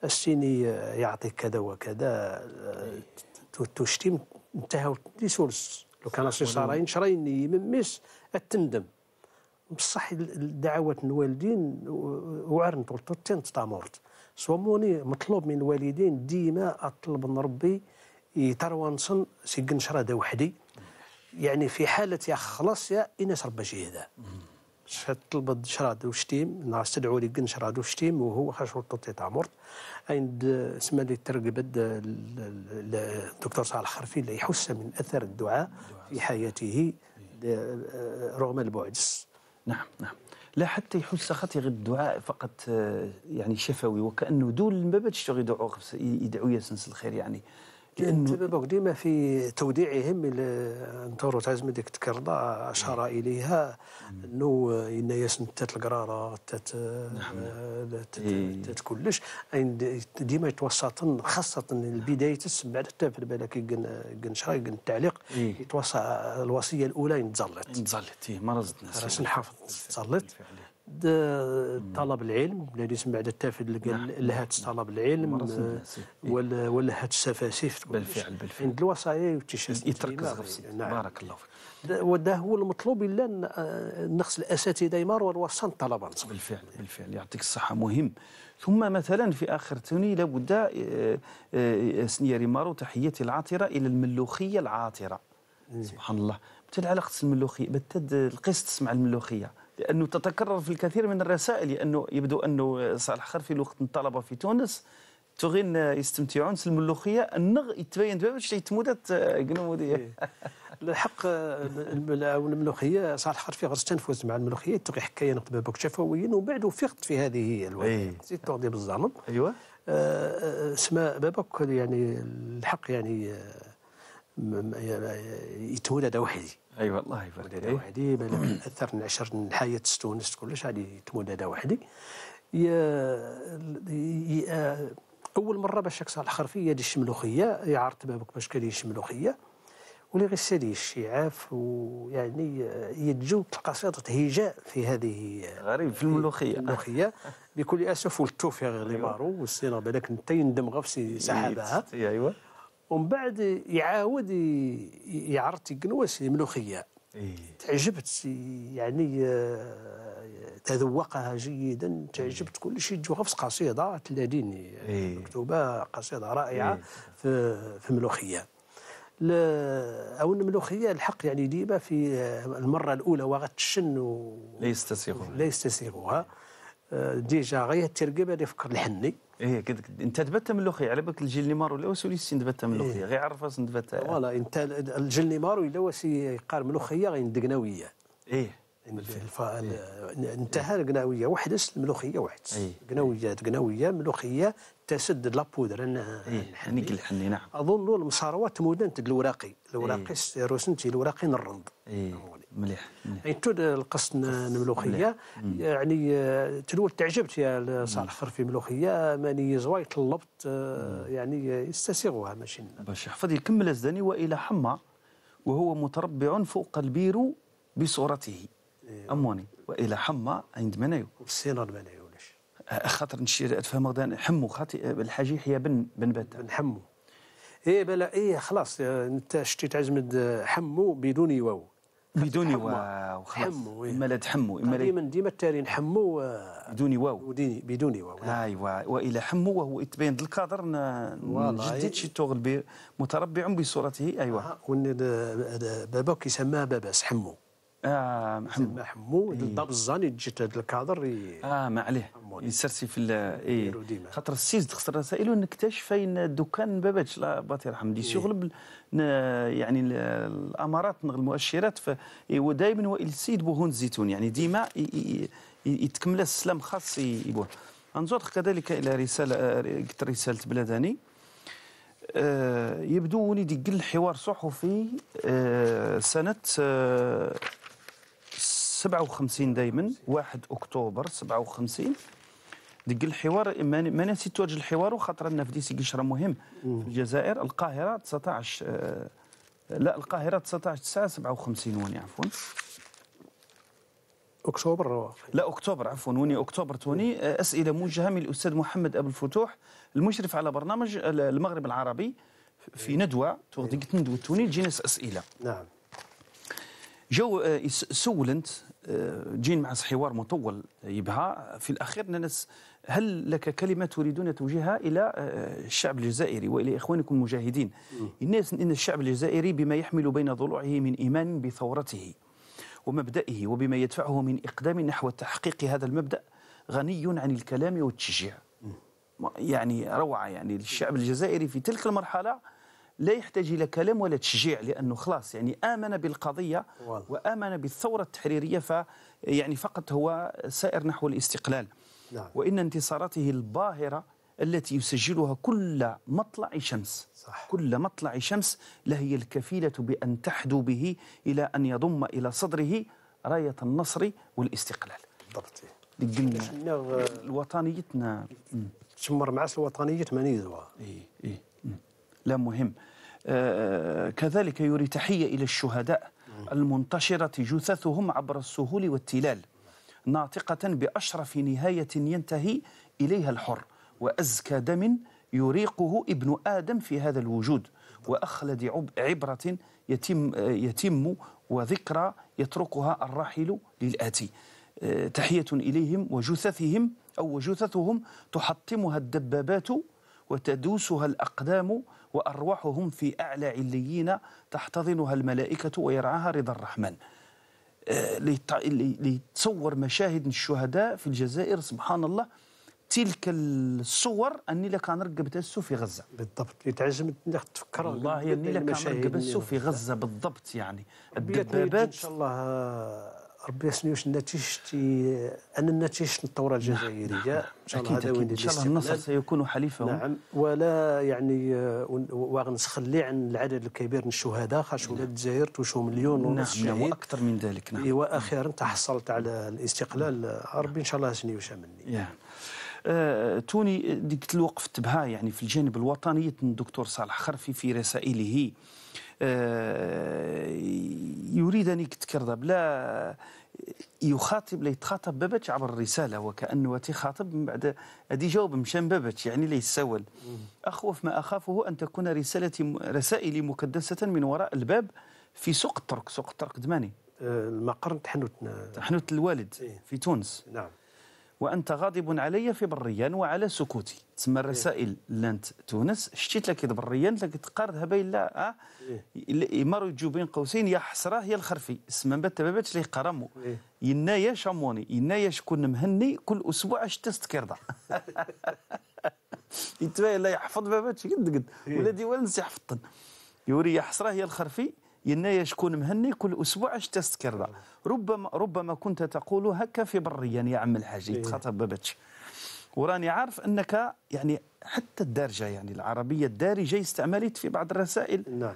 السيني يعطيك كذا وكذا إيه. توشتيم انتهاو لي سورس لو كان شي صارين شراين ميس التندم بصح الدعوات الوالدين وعرن طولت تين سو موني مطلوب من الوالدين ديما اطلب من ربي يتروانصن سي شراده وحدي يعني في حاله يا خلاص يا انس ربي شي هذا طلبت شراد وشتيم نهار استدعوا لي قن شراد وشتيم وهو خشور طوطي تعمرت عند اسمها اللي ترقبد الدكتور صالح خرفي اللي يحس من اثر الدعاء في حياته إيه. آه، رغم البعد نعم نعم لا حتى يحس خاطر غير الدعاء فقط آه، يعني شفوي وكانه دول ما بدش يدعوا يدعوا يا سنس الخير يعني لأن ديما في توديعهم انتورو تعزم ديك تكرضا أشار نعم. إليها أنه نعم. إن ياسن تات القرارة تات نعم. آه، تات كلش ديما يتوسطن خاصة البداية من بعد حتى في بالك كن شهر كن التعليق يتوسط الوصية الأولى يتزلط يتزلط ما رزتناش راس نحافظ تزلط آه، طلب العلم اللي يسمى بعد التافد نعم. لهات طلب العلم ولا ولا هات السفاسف بالفعل بالفعل عند الوصايا إيه، يتركز نعم. بارك الله فيك وده هو المطلوب الا آه، نقص الاساتذه يماروا الوصان الطلبه بالفعل بالفعل يعطيك الصحه مهم ثم مثلا في اخر توني لابد آه، سنيا ريمارو تحياتي العاطره الى الملوخيه العاطره إيه. سبحان الله بتا الملوخيه بتد القسط مع الملوخيه لأنه تتكرر في الكثير من الرسائل لأنه يبدو أنه صالح خرفي الوقت الطلبة في تونس تغين يستمتعون الملوخية النغ يتبين باش يتمودت آه، قنودية إيه. الحق آه، الملوخية صالح خرفي غير تنفوز مع الملوخية تغي حكاية نقد بابك شفويا ومن بعد وفقت في هذه الوقت إيه. زيد تغدي بالزعمم أيوه آه، اسماء بابك يعني الحق يعني, يعني يتولد وحدي اي والله تمدد إيه؟ وحدي انا (clears throat) اثر نعشر الحياه تونس كلش هادي تمدد وحدي يا آه، اول مره باش يكسر الخرفيه ديال الشملوخيه يعرض بابك باش كاين الشملوخيه ولي غير سالي الشعاف ويعني يتجو تلقى صيغه هجاء في هذه غريب في الملوخيه الملوخيه بكل اسف والتوفيق غير لي بارو أيوه. والسينا بالك انت يندم في سحابها ايوا ومن بعد يعاود يعرض تيكنواس الملوخيه إيه؟ تعجبت يعني آه، تذوقها جيدا تعجبت إيه. كل شيء جوها في قصيده تلاديني إيه؟ مكتوبه قصيده رائعه إيه؟ في في ملوخيه او الملوخيه الحق يعني ديما في آه، المره الاولى وغتشن و... لا يستسيغوها لا يستسيغوها آه، ديجا غير الترقيبه اللي فكر الحني ايه كده انت دبتها من الاخيه على بالك الجيل نيمار ولا وسوليس دبتها من الاخيه إيه. غير عرف دبتها فوالا انت الجيل نيمار ولا سي يقار من الاخيه غيندقنا إيه. إيه. وياه ايه إيه؟ انتهى القناويه وحده الملوخيه واحد قناويه قناويه ملوخيه تسدد لابودر انا إيه؟ الحني يعني نعم اظن المصاروات مودنت الوراقي الوراقي إيه؟ روسنتي الوراقي نرند إيه؟ مليح يعني تود القص الملوخيه يعني آه، تلول تعجبت يا صالح خرفي ملوخيه ماني زواي طلبت آه، يعني يستسيغها ماشي باش يحفظ يكمل الزاني والى حمى وهو متربع فوق البير بصورته إيوه. اموني والى حمى عند منايو السينار منايو آه، خاطر نشير تفهم غدا حمو خاطي الحاجه هي بن بن بدا بن حمو ايه بلا ايه خلاص انت شتي تعزمد حمو بدون واو بدون واو حمو اما لا تحمو اما لا ديما ديما حمو و... بدون واو بدون واو آه، ايوا والى حمو وهو تبين الكادر جديد شي تغلبي متربع بصورته ايوا آه، آه، بابا كيسمى باباس حمو اه محمود محمود إيه. هذا الكادر اه ما عليه يسرسي إيه، في إيه خاطر السيز تخسر رسائل نكتشف فين دكان باباتش لا باتي يرحم دي إيه. شغل يعني الامارات المؤشرات ف... إيه، ودائما السيد بوهون الزيتون يعني ديما يتكمل السلام خاص يبوه انظر كذلك الى رساله آه، قلت رساله بلداني آه، يبدو وليدي قل حوار صحفي آه، سنة 57 دائما 1 اكتوبر 57 دق الحوار ما نسيت وجه الحوار وخاطر ان في قشره مهم في الجزائر القاهره 19 آه، لا القاهره 19 9 57 وني عفوا اكتوبر لا اكتوبر عفوا وني اكتوبر توني آه، اسئله موجهه من الاستاذ محمد ابو الفتوح المشرف على برنامج المغرب العربي في ندوه تغدق إيه. ندوه توني تجيني اسئله نعم جو آه، سولنت آه، جين مع حوار مطول يبها في الأخير ننس هل لك كلمة تريدون توجيهها إلى آه، الشعب الجزائري وإلى إخوانكم المجاهدين الناس إن الشعب الجزائري بما يحمل بين ضلوعه من إيمان بثورته ومبدئه وبما يدفعه من إقدام نحو تحقيق هذا المبدأ غني عن الكلام والتشجيع يعني روعة يعني الشعب الجزائري في تلك المرحلة لا يحتاج الى كلام ولا تشجيع لانه خلاص يعني امن بالقضيه وامن بالثوره التحريريه ف يعني فقط هو سائر نحو الاستقلال نعم. وان انتصاراته الباهره التي يسجلها كل مطلع شمس صح. كل مطلع شمس لهي الكفيله بان تحدو به الى ان يضم الى صدره رايه النصر والاستقلال بالضبط آه، الوطنيتنا تشمر معاس الوطنيه مانيزوا اي اي لا مهم آه، آه، كذلك يري تحية إلى الشهداء المنتشرة جثثهم عبر السهول والتلال ناطقة بأشرف نهاية ينتهي إليها الحر وأزكى دم يريقه ابن آدم في هذا الوجود وأخلد عبرة يتم, آه، يتم وذكرى يتركها الراحل للآتي تحية إليهم وجثثهم أو جثثهم تحطمها الدبابات وتدوسها الأقدام وأرواحهم في أعلى عليين تحتضنها الملائكة ويرعاها رضا الرحمن آه، لتصور مشاهد الشهداء في الجزائر سبحان الله تلك الصور اني كان كنرقب السو في غزه بالضبط اللي تعجبت تفكر والله اني كان كنرقب السو في غزه بالضبط يعني الدبابات ان شاء الله ربي يسني واش النتيجه ان النتيجه الثوره نعم، الجزائريه ان شاء نعم، الله هذا وين ان شاء الله النصر سيكون حليفه نعم ولا يعني آه، وغنتخلي عن العدد الكبير من الشهداء خاطر نعم. ولاد الجزائر توشوا مليون ونص نعم, نعم واكثر من ذلك نعم واخيرا تحصلت على الاستقلال آه، ربي ان شاء الله يسني واش مني آه، توني ديك الوقف تبها يعني في الجانب الوطني الدكتور صالح خرفي في رسائله آه، يريد ان يذكر بلا يخاطب ليتخاطب بابتش عبر الرسالة وكأنه تخاطب من بعد أدي جواب مشان بابتش يعني ليسول أخوف ما أخافه أن تكون رسالتي رسائلي مكدسة من وراء الباب في سوق الترك سوق الترك دماني آه، المقر تحنوت تحنوت الوالد إيه. في تونس نعم وانت غاضب علي في بريا وعلى سكوتي تسمى إيه. الرسائل لانت تونس شتيت لك بريا لك تقارد هبايل لا آه؟ إيه؟ مارو يجو بين قوسين يا حسره يا الخرفي اسم بات تبابات ليه قرمو ينايا شاموني ينايا شكون مهني كل اسبوع اش تست كيرضى (laughs) يتبايا لا يحفظ بابات قد قد إيه. ولا والنسي حفظتن يوري يا حسره يا الخرفي ينايا شكون مهني كل اسبوع اش تستكر آه. ربما ربما كنت تقول هكا في بريا يا عم الحاج يتخاطب إيه. بابتش وراني عارف انك يعني حتى الدارجه يعني العربيه الدارجه استعملت في بعض الرسائل نعم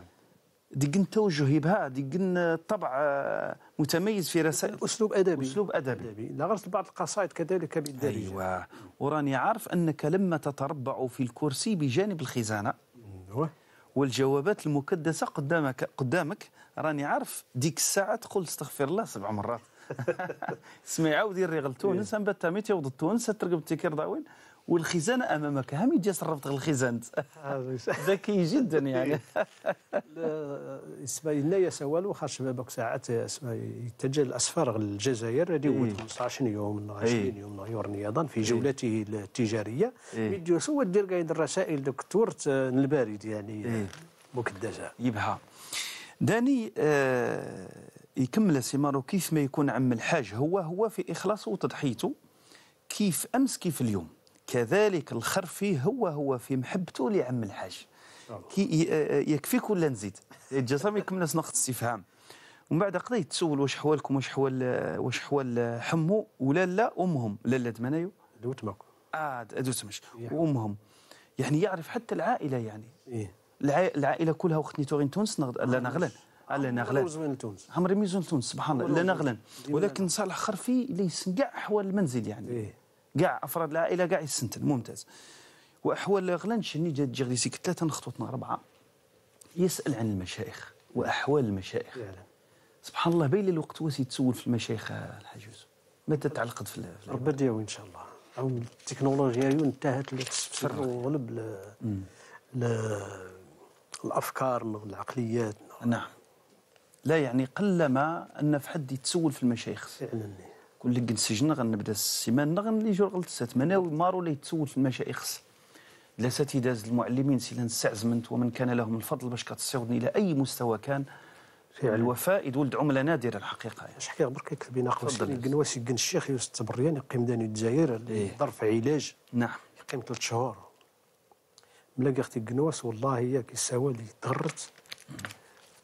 دقن توجهي بها دقن طبع متميز في رسائل اسلوب ادبي اسلوب ادبي, أدبي. نغرس بعض القصائد كذلك بالدارجه ايوه وراني عارف انك لما تتربع في الكرسي بجانب الخزانه ايوه والجوابات المكدسه قدامك قدامك راني عارف ديك الساعه تقول استغفر الله سبع مرات (laughs) سمع عاودي الريغل تونس إيه. انبت ميت يوض تونس ترقب تيكير داوين والخزانه امامك هم يجي صرفت الخزانه (laughs) ذكي جدا يعني اسمها لا سوال وخا شبابك ساعات اسمه يتجه الأسفار للجزائر هذه هو 15 إيه. يوم 20 إيه. يوم يورني نياضا في إيه. جولته التجاريه فيديو سوى دير كاين الرسائل دوك البارد يعني مكدسه يبها داني آه، يكمل سمارو كيف ما يكون عم الحاج هو هو في اخلاصه وتضحيته كيف امس كيف اليوم كذلك الخرفي هو هو في محبته لعم الحاج كي آه، يكفيك ولا نزيد الجسام يكمل يكملناش نقط استفهام ومن بعد قضيت تسول واش حوالكم واش حوال واش حوال حمو ولا لا امهم لا لا دمنايو دوتمك اه دوتمش وامهم يعني يعرف حتى العائله يعني إيه؟ العائله كلها وقت غير تونس لا نغلن آه، لا نغلن مزوين تونس عمري مزوين تونس سبحان الله لا نغلن ولكن صالح خرفي ليس كاع حوال المنزل يعني إيه؟ كاع افراد العائله كاع يستنتن ممتاز واحوال غلان شني جات جي غديسي ثلاثه خطوتنا اربعه يسال عن المشايخ واحوال المشايخ سبحان الله باين الوقت واش يتسول في المشايخ الحجوز متى تعلقت في ربي ديو ان شاء الله او التكنولوجيا انتهت لتستفسر وغلب الافكار والعقليات نعم لا يعني قلما ان في حد يتسول في المشايخ فعلا كل اللي كنسجن غنبدا السيمانه غنلي جور غلط ثمانية ومارو اللي يتسول في المشايخ الاساتذه المعلمين سيلان السعزمنت ومن كان لهم الفضل باش كتصيودني الى اي مستوى كان في الوفاء ولد عمله نادره الحقيقه يعني. شحال برك كيكتب لنا قوسين واش كن الشيخ يوسف التبريان يقيم داني الجزائر إيه. ظرف علاج نعم يقيم ثلاث شهور ملا اختي كنواس والله هي كيساوى اللي تغرت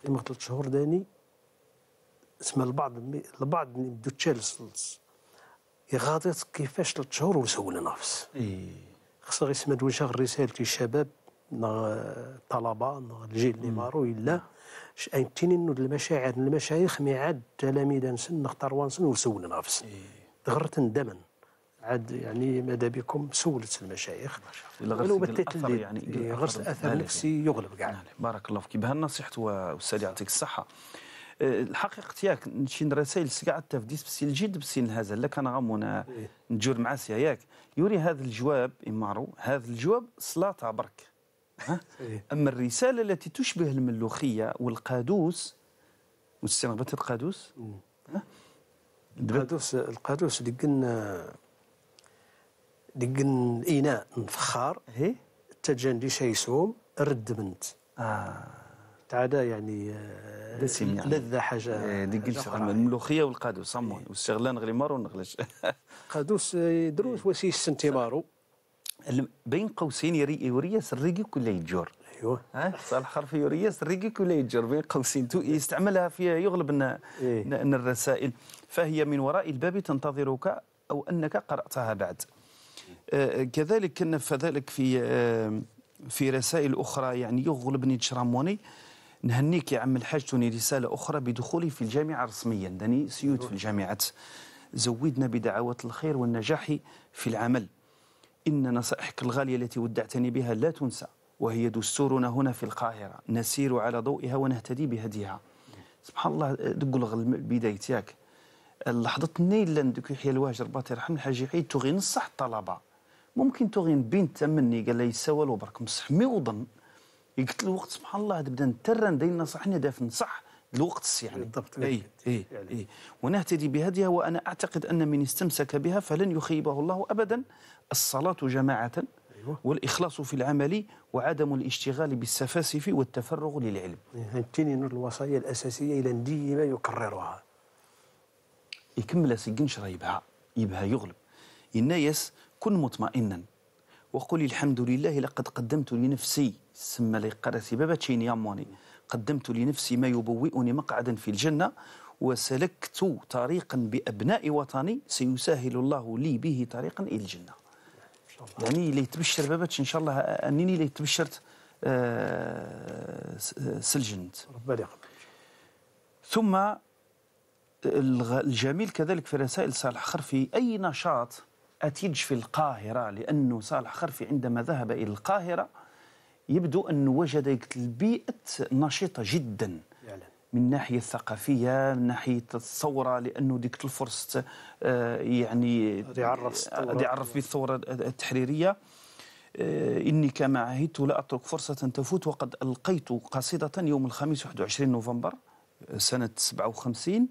قيم ثلاث شهور داني تسمى البعض البعض يبدو تشالس يغاضيت كيفاش ثلاث شهور وسول نفس خصو غير تسمى وجه رسالتي الشباب الطلبه الجيل اللي مارو الا ايمتين تنين المشاعر المشايخ ميعاد تلاميذ نسن نختار وانسن وسول نفس تغرت ندما عاد يعني ماذا بكم سولت المشايخ ولو بتات يعني غرس اثر نفسي يغلب كاع نعم، بارك الله فيك بها النصيحه والسيد يعطيك الصحه الحقيقه ياك شي رسائل كاع التفديس بسين الجد بسين الهزل لا كان غامونا إيه. نجور مع ياك يوري هذا الجواب امارو هذا الجواب صلاه برك إيه. اما الرساله التي تشبه الملوخيه والقادوس واستنبه القادوس القادوس القادوس دقن دقن اناء فخار إيه؟ تجان لي شيسوم رد بنت اه العاده يعني آه، دسم يعني لذه حاجه إيه، ديك الملوخيه والقادوس صمون إيه. والشغلان نغلي مارو نغلش (laughs) قادوس آه، يدرو إيه. وسيس مارو بين قوسين يوريس الريقي كل يجور ايوه صالح حرف يوريس الريقي كل يجور بين قوسين يستعملها في يغلب ان إيه؟ الرسائل فهي من وراء الباب تنتظرك او انك قراتها بعد آه، كذلك كنا في في رسائل اخرى يعني يغلبني تشرموني نهنيك يا عم الحاج توني رسالة أخرى بدخولي في الجامعة رسميا داني سيود في الجامعة زودنا بدعوات الخير والنجاح في العمل إن نصائحك الغالية التي ودعتني بها لا تنسى وهي دستورنا هنا في القاهرة نسير على ضوئها ونهتدي بهديها سبحان الله دقل البداية ياك لحظة نيلان دوك يحيى الواجر رباط رحم الحاج عيد تغين صح الطلبة ممكن تغين بنت تمني قال لي سوال وبرك مسحمي وظن إيه، قلت له وقت سبحان الله تبدا نترن داير نصحني دافن صح الوقت يعني بالضبط اي اي إيه. يعني. اي ونهتدي بهديها وانا اعتقد ان من استمسك بها فلن يخيبه الله ابدا الصلاه جماعه أيوة. والاخلاص في العمل وعدم الاشتغال بالسفاسف والتفرغ للعلم. إيه، هانتيني نور الوصايا الاساسيه الى ديما يكررها. يكمل سجن شرا يبها يبها يغلب. الناس كن مطمئنا وقل الحمد لله لقد قدمت لنفسي سما قرسي بابا تشيني أموني قدمت لنفسي ما يبوئني مقعدا في الجنة وسلكت طريقا بأبناء وطني سيسهل الله لي به طريقا إلى الجنة يعني اللي تبشر بابا إن شاء الله أنني اللي تبشرت آه سلجنت ربنا ثم الجميل كذلك في رسائل صالح خرفي أي نشاط أتيج في القاهرة لأنه صالح خرفي عندما ذهب إلى القاهرة يبدو أن وجد البيئة نشطة جدا من ناحية الثقافية من ناحية الثورة لأنه ديك الفرصة آه، يعني يعرف يعرف بالثورة التحريرية آه، إني كما عهدت لا أترك فرصة تفوت وقد ألقيت قصيدة يوم الخميس 21 نوفمبر آه، سنة 57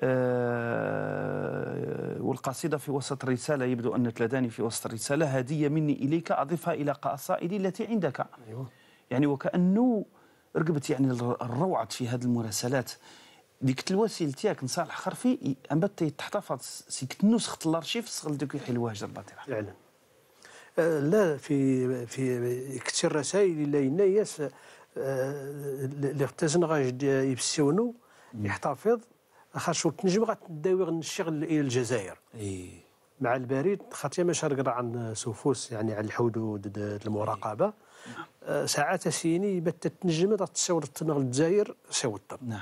آه، والقصيدة في وسط الرسالة يبدو أن تلداني في وسط الرسالة هدية مني إليك أضفها إلى قصائدي التي عندك أيوة. يعني وكأنه رقبت يعني الروعة في هذه المراسلات ديك الوسيلة تاعك نصالح خرفي انبت تحتفظ سيكت نسخة الارشيف سخل ديك الحلوه جربا تاعها فعلا آه، لا في في كثير الرسائل اللي ياس اللي آه، اختزن غاج يبسيونو يحتفظ خاطر تنجم غتداوي غنشغل الى الجزائر إيه. مع البريد خاطر ما شرق عن سوفوس يعني على الحدود المراقبه إيه. آه ساعات سيني بات تنجم تصور تنغ الجزائر سوطا نعم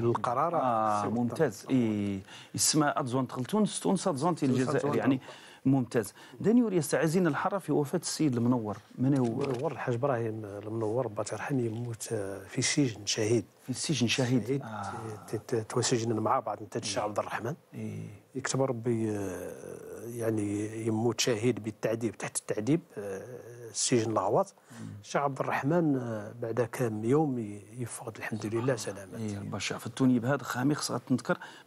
القرار آه ممتاز اي اسمها ادزون تونس تونس ادزون الجزائر يعني ممتاز دانيور يستعزين في وفاه السيد المنور من هو؟ المنور الحاج ابراهيم المنور الله ترحمه موت في سجن شهيد في سجن شهيد, شهيد. آه. توسجن مع بعض انت الشعب نعم. عبد الرحمن إيه. يكتب ربي آه، يعني يموت شهيد بالتعذيب تحت التعذيب آه، السجن العواط الشيخ عبد الرحمن آه، بعد كام يوم يفقد الحمد لله سلامة إيه البشع في التونيب بهذا خامخ خاص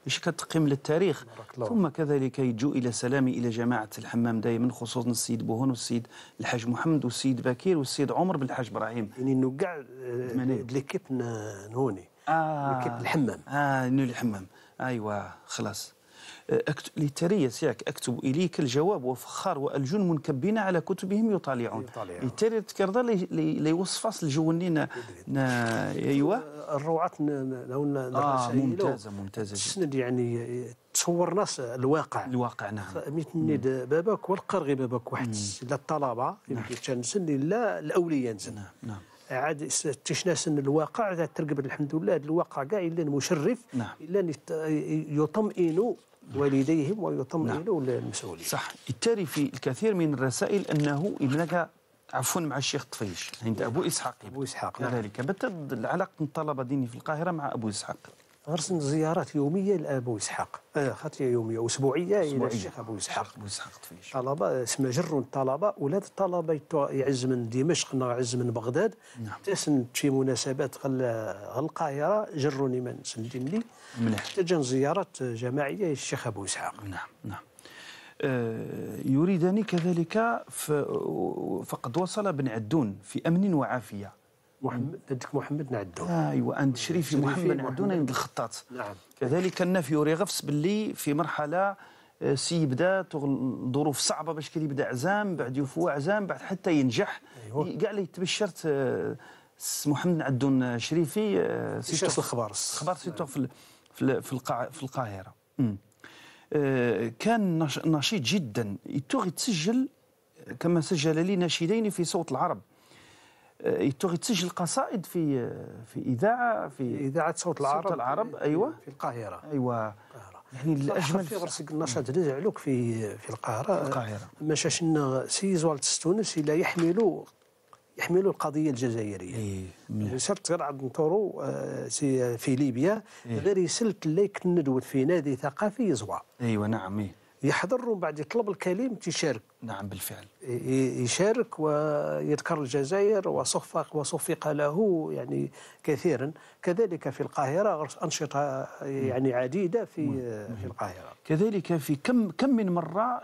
باش كتقيم للتاريخ ثم كذلك يجو الى سلامي الى جماعه الحمام دائما خصوصا السيد بوهون والسيد الحاج محمد والسيد بكير والسيد عمر بن الحاج ابراهيم يعني نوكاع ليكيب نوني آه ليكيب آه. الحمام اه نوني الحمام ايوه خلاص أه، لتريس ياك أكتب إليك الجواب وفخار والجن منكبين على كتبهم يطالعون للتري تكرضى لي الجو الجونين أيوا الروعة آه ممتازة ممتازة تسند يعني تصور ناس الواقع الواقع نعم مثل باباك والقرغي باباك واحد لا الطلبه يمكن تنسن نعم. لا الاولياء نعم نعم عاد تشناس الواقع ترقب الحمد لله الواقع كاع الا مشرف نعم الا يطمئن نعم. والديهم ويطمئنوا نعم. للمسؤولين صح بالتالي في الكثير من الرسائل انه ابنك عفوا مع الشيخ طفيش عند ابو اسحاق ابو اسحاق كذلك نعم. بتد العلاقه الطلبه ديني في القاهره مع ابو اسحاق غرسن زيارات يوميه لابو اسحاق آه خاطر يوميه اسبوعيه الى الشيخ ابو اسحاق ابو اسحاق طلبه اسم جر الطلبه ولاد الطلبه يعز من دمشق يعز من بغداد نعم تسن شي مناسبات القاهره جروني من سندين لي جا زيارات جماعيه للشيخ ابو اسحاق نعم نعم آه، يريدني كذلك فقد وصل بن عدون في امن وعافيه محمد عندك محمد نعدو ايوا عند شريفي محمد نعدو عند الخطاط نعم كذلك في ريغفس باللي في مرحله آه، سي بدا ظروف صعبه باش كي يبدا عزام بعد يفوا عزام بعد حتى ينجح كاع أيوة. اللي تبشرت آه، محمد عدون شريفي آه، سي الخبار خبار سي في في في القاهره كان نشيط جدا يتوغي تسجل كما سجل لي ناشدين في صوت العرب آه، يتوغي تسجل قصائد في آه، في اذاعه في اذاعه صوت العرب صوت العرب ايوه في القاهره ايوه القاهره يعني الاجمل في غرسك النشاط اللي زعلوك في في القاهره في القاهره شاش ان سي زوال تستونس الا يحملوا يحملوا القضيه الجزائريه إيه. سرت يعني غير عند نطورو آه، في ليبيا إيه. غير يسلت ليك الندوه في نادي ثقافي يزوى ايوه نعم إيه. يحضر ومن بعد يطلب الكلم تيشارك نعم بالفعل يشارك ويذكر الجزائر وصفق وصفق له يعني كثيرا كذلك في القاهرة أنشطة يعني عديدة في مم. في القاهرة كذلك في كم كم من مرة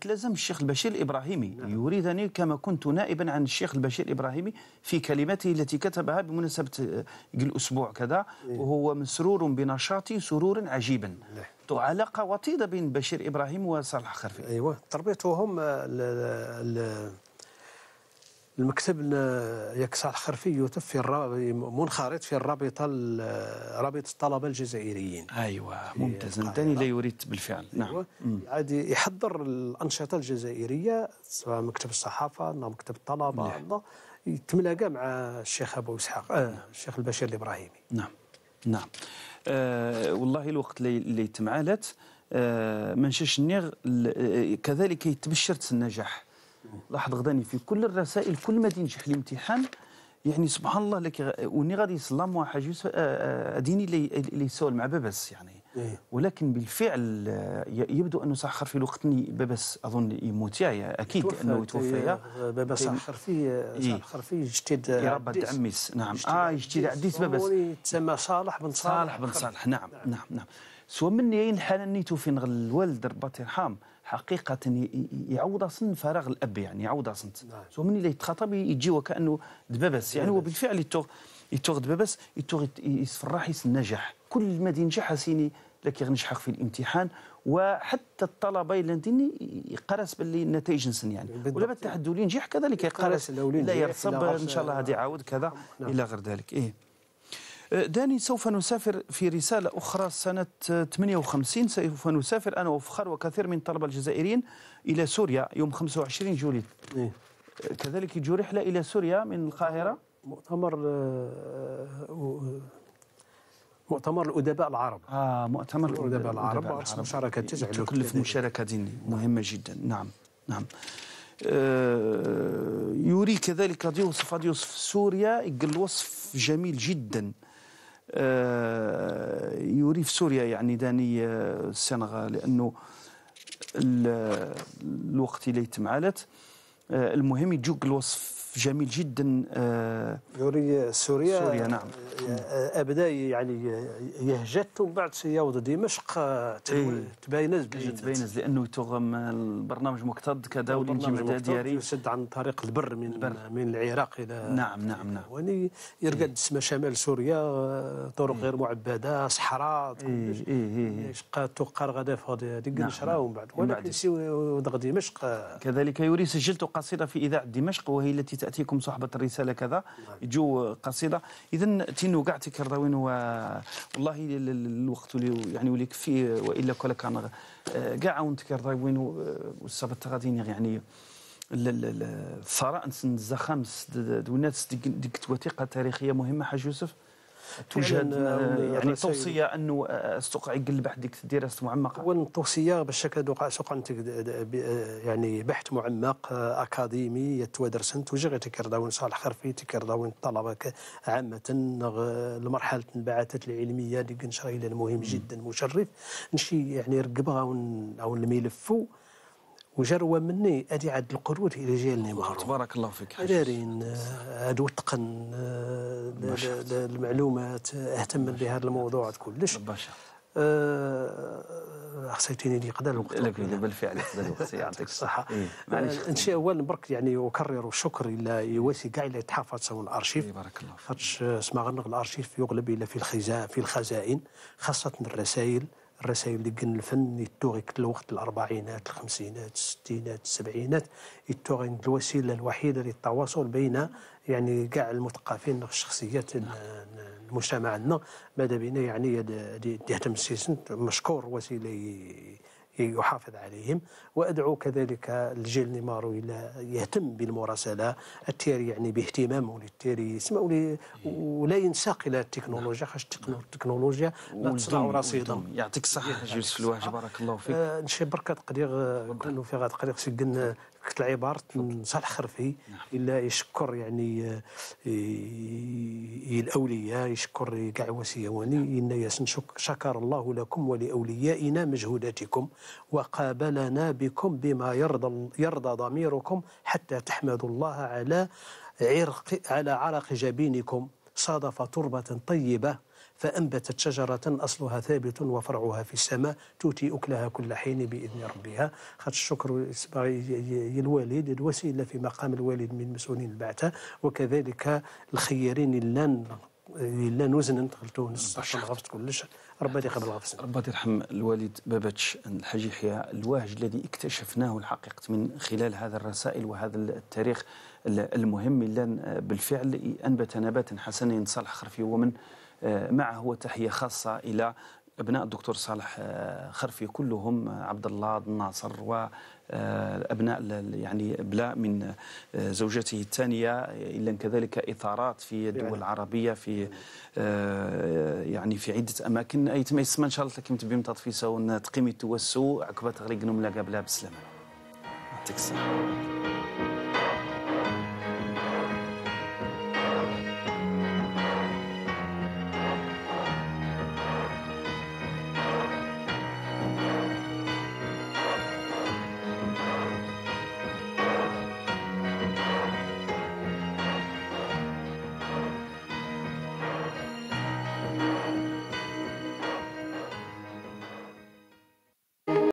تلزم الشيخ البشير الإبراهيمي نعم. يريدني كما كنت نائبا عن الشيخ البشير الإبراهيمي في كلمته التي كتبها بمناسبة الأسبوع آه، كذا إيه. وهو مسرور بنشاطي سرورا عجيبا نعم. علاقه وطيده بين بشير ابراهيم وصالح خرفي ايوه تربيتهم آه، المكتب صالح خرفي يوتف في منخرط في الرابطه رابطه الطلبه الجزائريين ايوه ممتاز داني لا يريد بالفعل أيوة. نعم أيوة. عادي يحضر الانشطه الجزائريه سواء مكتب الصحافه نعم، مكتب الطلبه نعم. يتملاقى مع الشيخ ابو اسحاق آه الشيخ البشير الابراهيمي نعم نعم آه، والله الوقت اللي تمعالت آه ما نشاش نيغ آه، كذلك يتبشرت النجاح لاحظ غداني في كل الرسائل كل ما تنجح الامتحان يعني سبحان الله لك وني غادي يسلم واحد آه، اديني اللي يسول مع بابس يعني إيه. ولكن بالفعل آه، يبدو انه سحر في الوقت بابس اظن يموت يا اكيد انه توفى بابا سحر فيه آه، إيه. سحر فيه جديد يربد عميس نعم اه جديد عديس بابس تسمى صالح بن صالح صالح بن صالح نعم نعم نعم, نعم. سوا من يين حنني توفين غل الوالد رباط يرحم حقيقة يعوض صن فراغ الأب يعني يعوض صن نعم. من اللي يتخاطب يجي وكأنه دبابس يعني هو بالفعل يتوغ يتوغ دبابس يتوغ يسفرح يس النجاح كل ما ينجح سيني لكي غنجحق في الامتحان وحتى الطلبه الا يقرس باللي النتائج نسن يعني ولما التحدي ينجح كذلك يقرس لا يرصب ان شاء الله غادي يعاود كذا نعم. الى غير ذلك ايه أه، داني سوف نسافر في رسالة أخرى سنة 58 سوف نسافر أنا وفخر وكثير من الطلبة الجزائريين إلى سوريا يوم 25 جولي إيه؟ كذلك يجوا رحلة إلى سوريا من القاهرة مؤتمر أه، مؤتمر الادباء العرب اه مؤتمر الادباء العرب مشاركه تجعل تكلف مشاركه دينية مهمه جدا نعم نعم آه، يوري كذلك غادي يوصف يوصف سوريا قال وصف جميل جدا آه، يوري في سوريا يعني داني آه، السنغال لانه الوقت اللي تمعلت المهم يجوك الوصف جميل جدا آه، يوري سوريا سوريا نعم آه، ابدا يعني يهجت ومن بعد يوض دمشق آه، تباينز تباينز إيه، لانه تغم البرنامج مكتظ كذا والانجماد ديالي يسد عن طريق البر من البر. من العراق الى نعم نعم نعم واني يعني يرقد تسمى إيه. شمال سوريا طرق إيه. غير معبده صحراء إيه. إيه. إيه. توقر غدا في هذيك نعم، النشره نعم. ومن بعد ولكن سي دمشق كذلك يوري سجلت قصيده في اذاعه دمشق وهي التي تاتيكم صحبه الرساله كذا يجوا نعم. قصيده اذا تينو كاع تيكرداوين والله الوقت اللي يعني وليك فيه والا كل كان كاع آه، عاون تكرداوين والسبت آه، غادي يعني الثراء نسن الزخام دونات ديك توثيقه تاريخيه مهمه حاج يوسف توجد euh, يعني توصيه انه آه، آه، السوق يقلب ديك الدراسه معمقه التوصيه باش وقع سوق آه، يعني بحث معمق اكاديمي يتوادرسن توجه تكرداون صالح خرفي وين الطلبه عامه لمرحله الانبعاثات العلميه اللي كنشري مهم جدا مشرف نشي يعني رقبها او الملف وجروا مني ادي عاد القرود الى جالني مهرو تبارك الله فيك دارين هذا آه، تقن المعلومات آه، اهتم بهذا الموضوع كلش آه، خصيتيني اللي قدر الوقت بالفعل قدر الوقت يعطيك الصحه إيه، معليش الله برك يعني اكرر الشكر الى يواسي كاع اللي تحافظ سوا الارشيف إيه، بارك الله فيك خاطش سما غنغ الارشيف يغلب الى في الخزائن في الخزائن خاصه الرسائل الرسائل اللي كان الفن يتوغي الوقت الأربعينات الخمسينات الستينات السبعينات يتوغي الوسيلة الوحيدة للتواصل بين يعني كاع المثقفين الشخصيات المجتمع عندنا ماذا بينا يعني يهتم السيسن مشكور وسيلة يحافظ عليهم وأدعو كذلك الجيل الى يهتم بالمراسلة التيري يعني باهتمامه للتيري يسمعوا ولا ينساق إلى التكنولوجيا نعم. خاش التكنولوجيا نعم. لا تصنع رصيدا يعطيك الصحة جوز الواحد بارك الله فيك آه نشي بركة تقدير في غاد قريغ كنت العبارة صالح فيه نعم. إلا يشكر يعني الأولياء آه، يشكر كاع وسيواني نعم. إن ياسن شكر الله لكم ولأوليائنا مجهوداتكم وقابلنا بكم بما يرضى يرضى ضميركم حتى تحمدوا الله على عرق على عرق جبينكم صادف تربة طيبة فأنبتت شجرة أصلها ثابت وفرعها في السماء تؤتي أكلها كل حين بإذن ربها خاطر الشكر الوالد الوسيلة في مقام الوالد من مسؤولين البعثة وكذلك الخيرين اللان لا نوزن تونس غفت كلش رباتي قبل غفت رباتي يرحم الوالد باباتش الحاج يحيى الواهج الذي اكتشفناه الحقيقة من خلال هذا الرسائل وهذا التاريخ المهم اللي بالفعل انبت نباتا حسنا صالح خرفي ومن آه، معه وتحية خاصة إلى ابناء الدكتور صالح آه، خرفي كلهم آه، عبد الله الناصر وابناء يعني بلا من زوجته الثانيه الا كذلك اثارات في الدول العربيه في يعني في عده اماكن اي تما يسمى ان شاء الله كيمت بهم تطفيسه ونتقيمي توسو عقبه غليقنو ملاقا بلا بسلامه يعطيك السلامه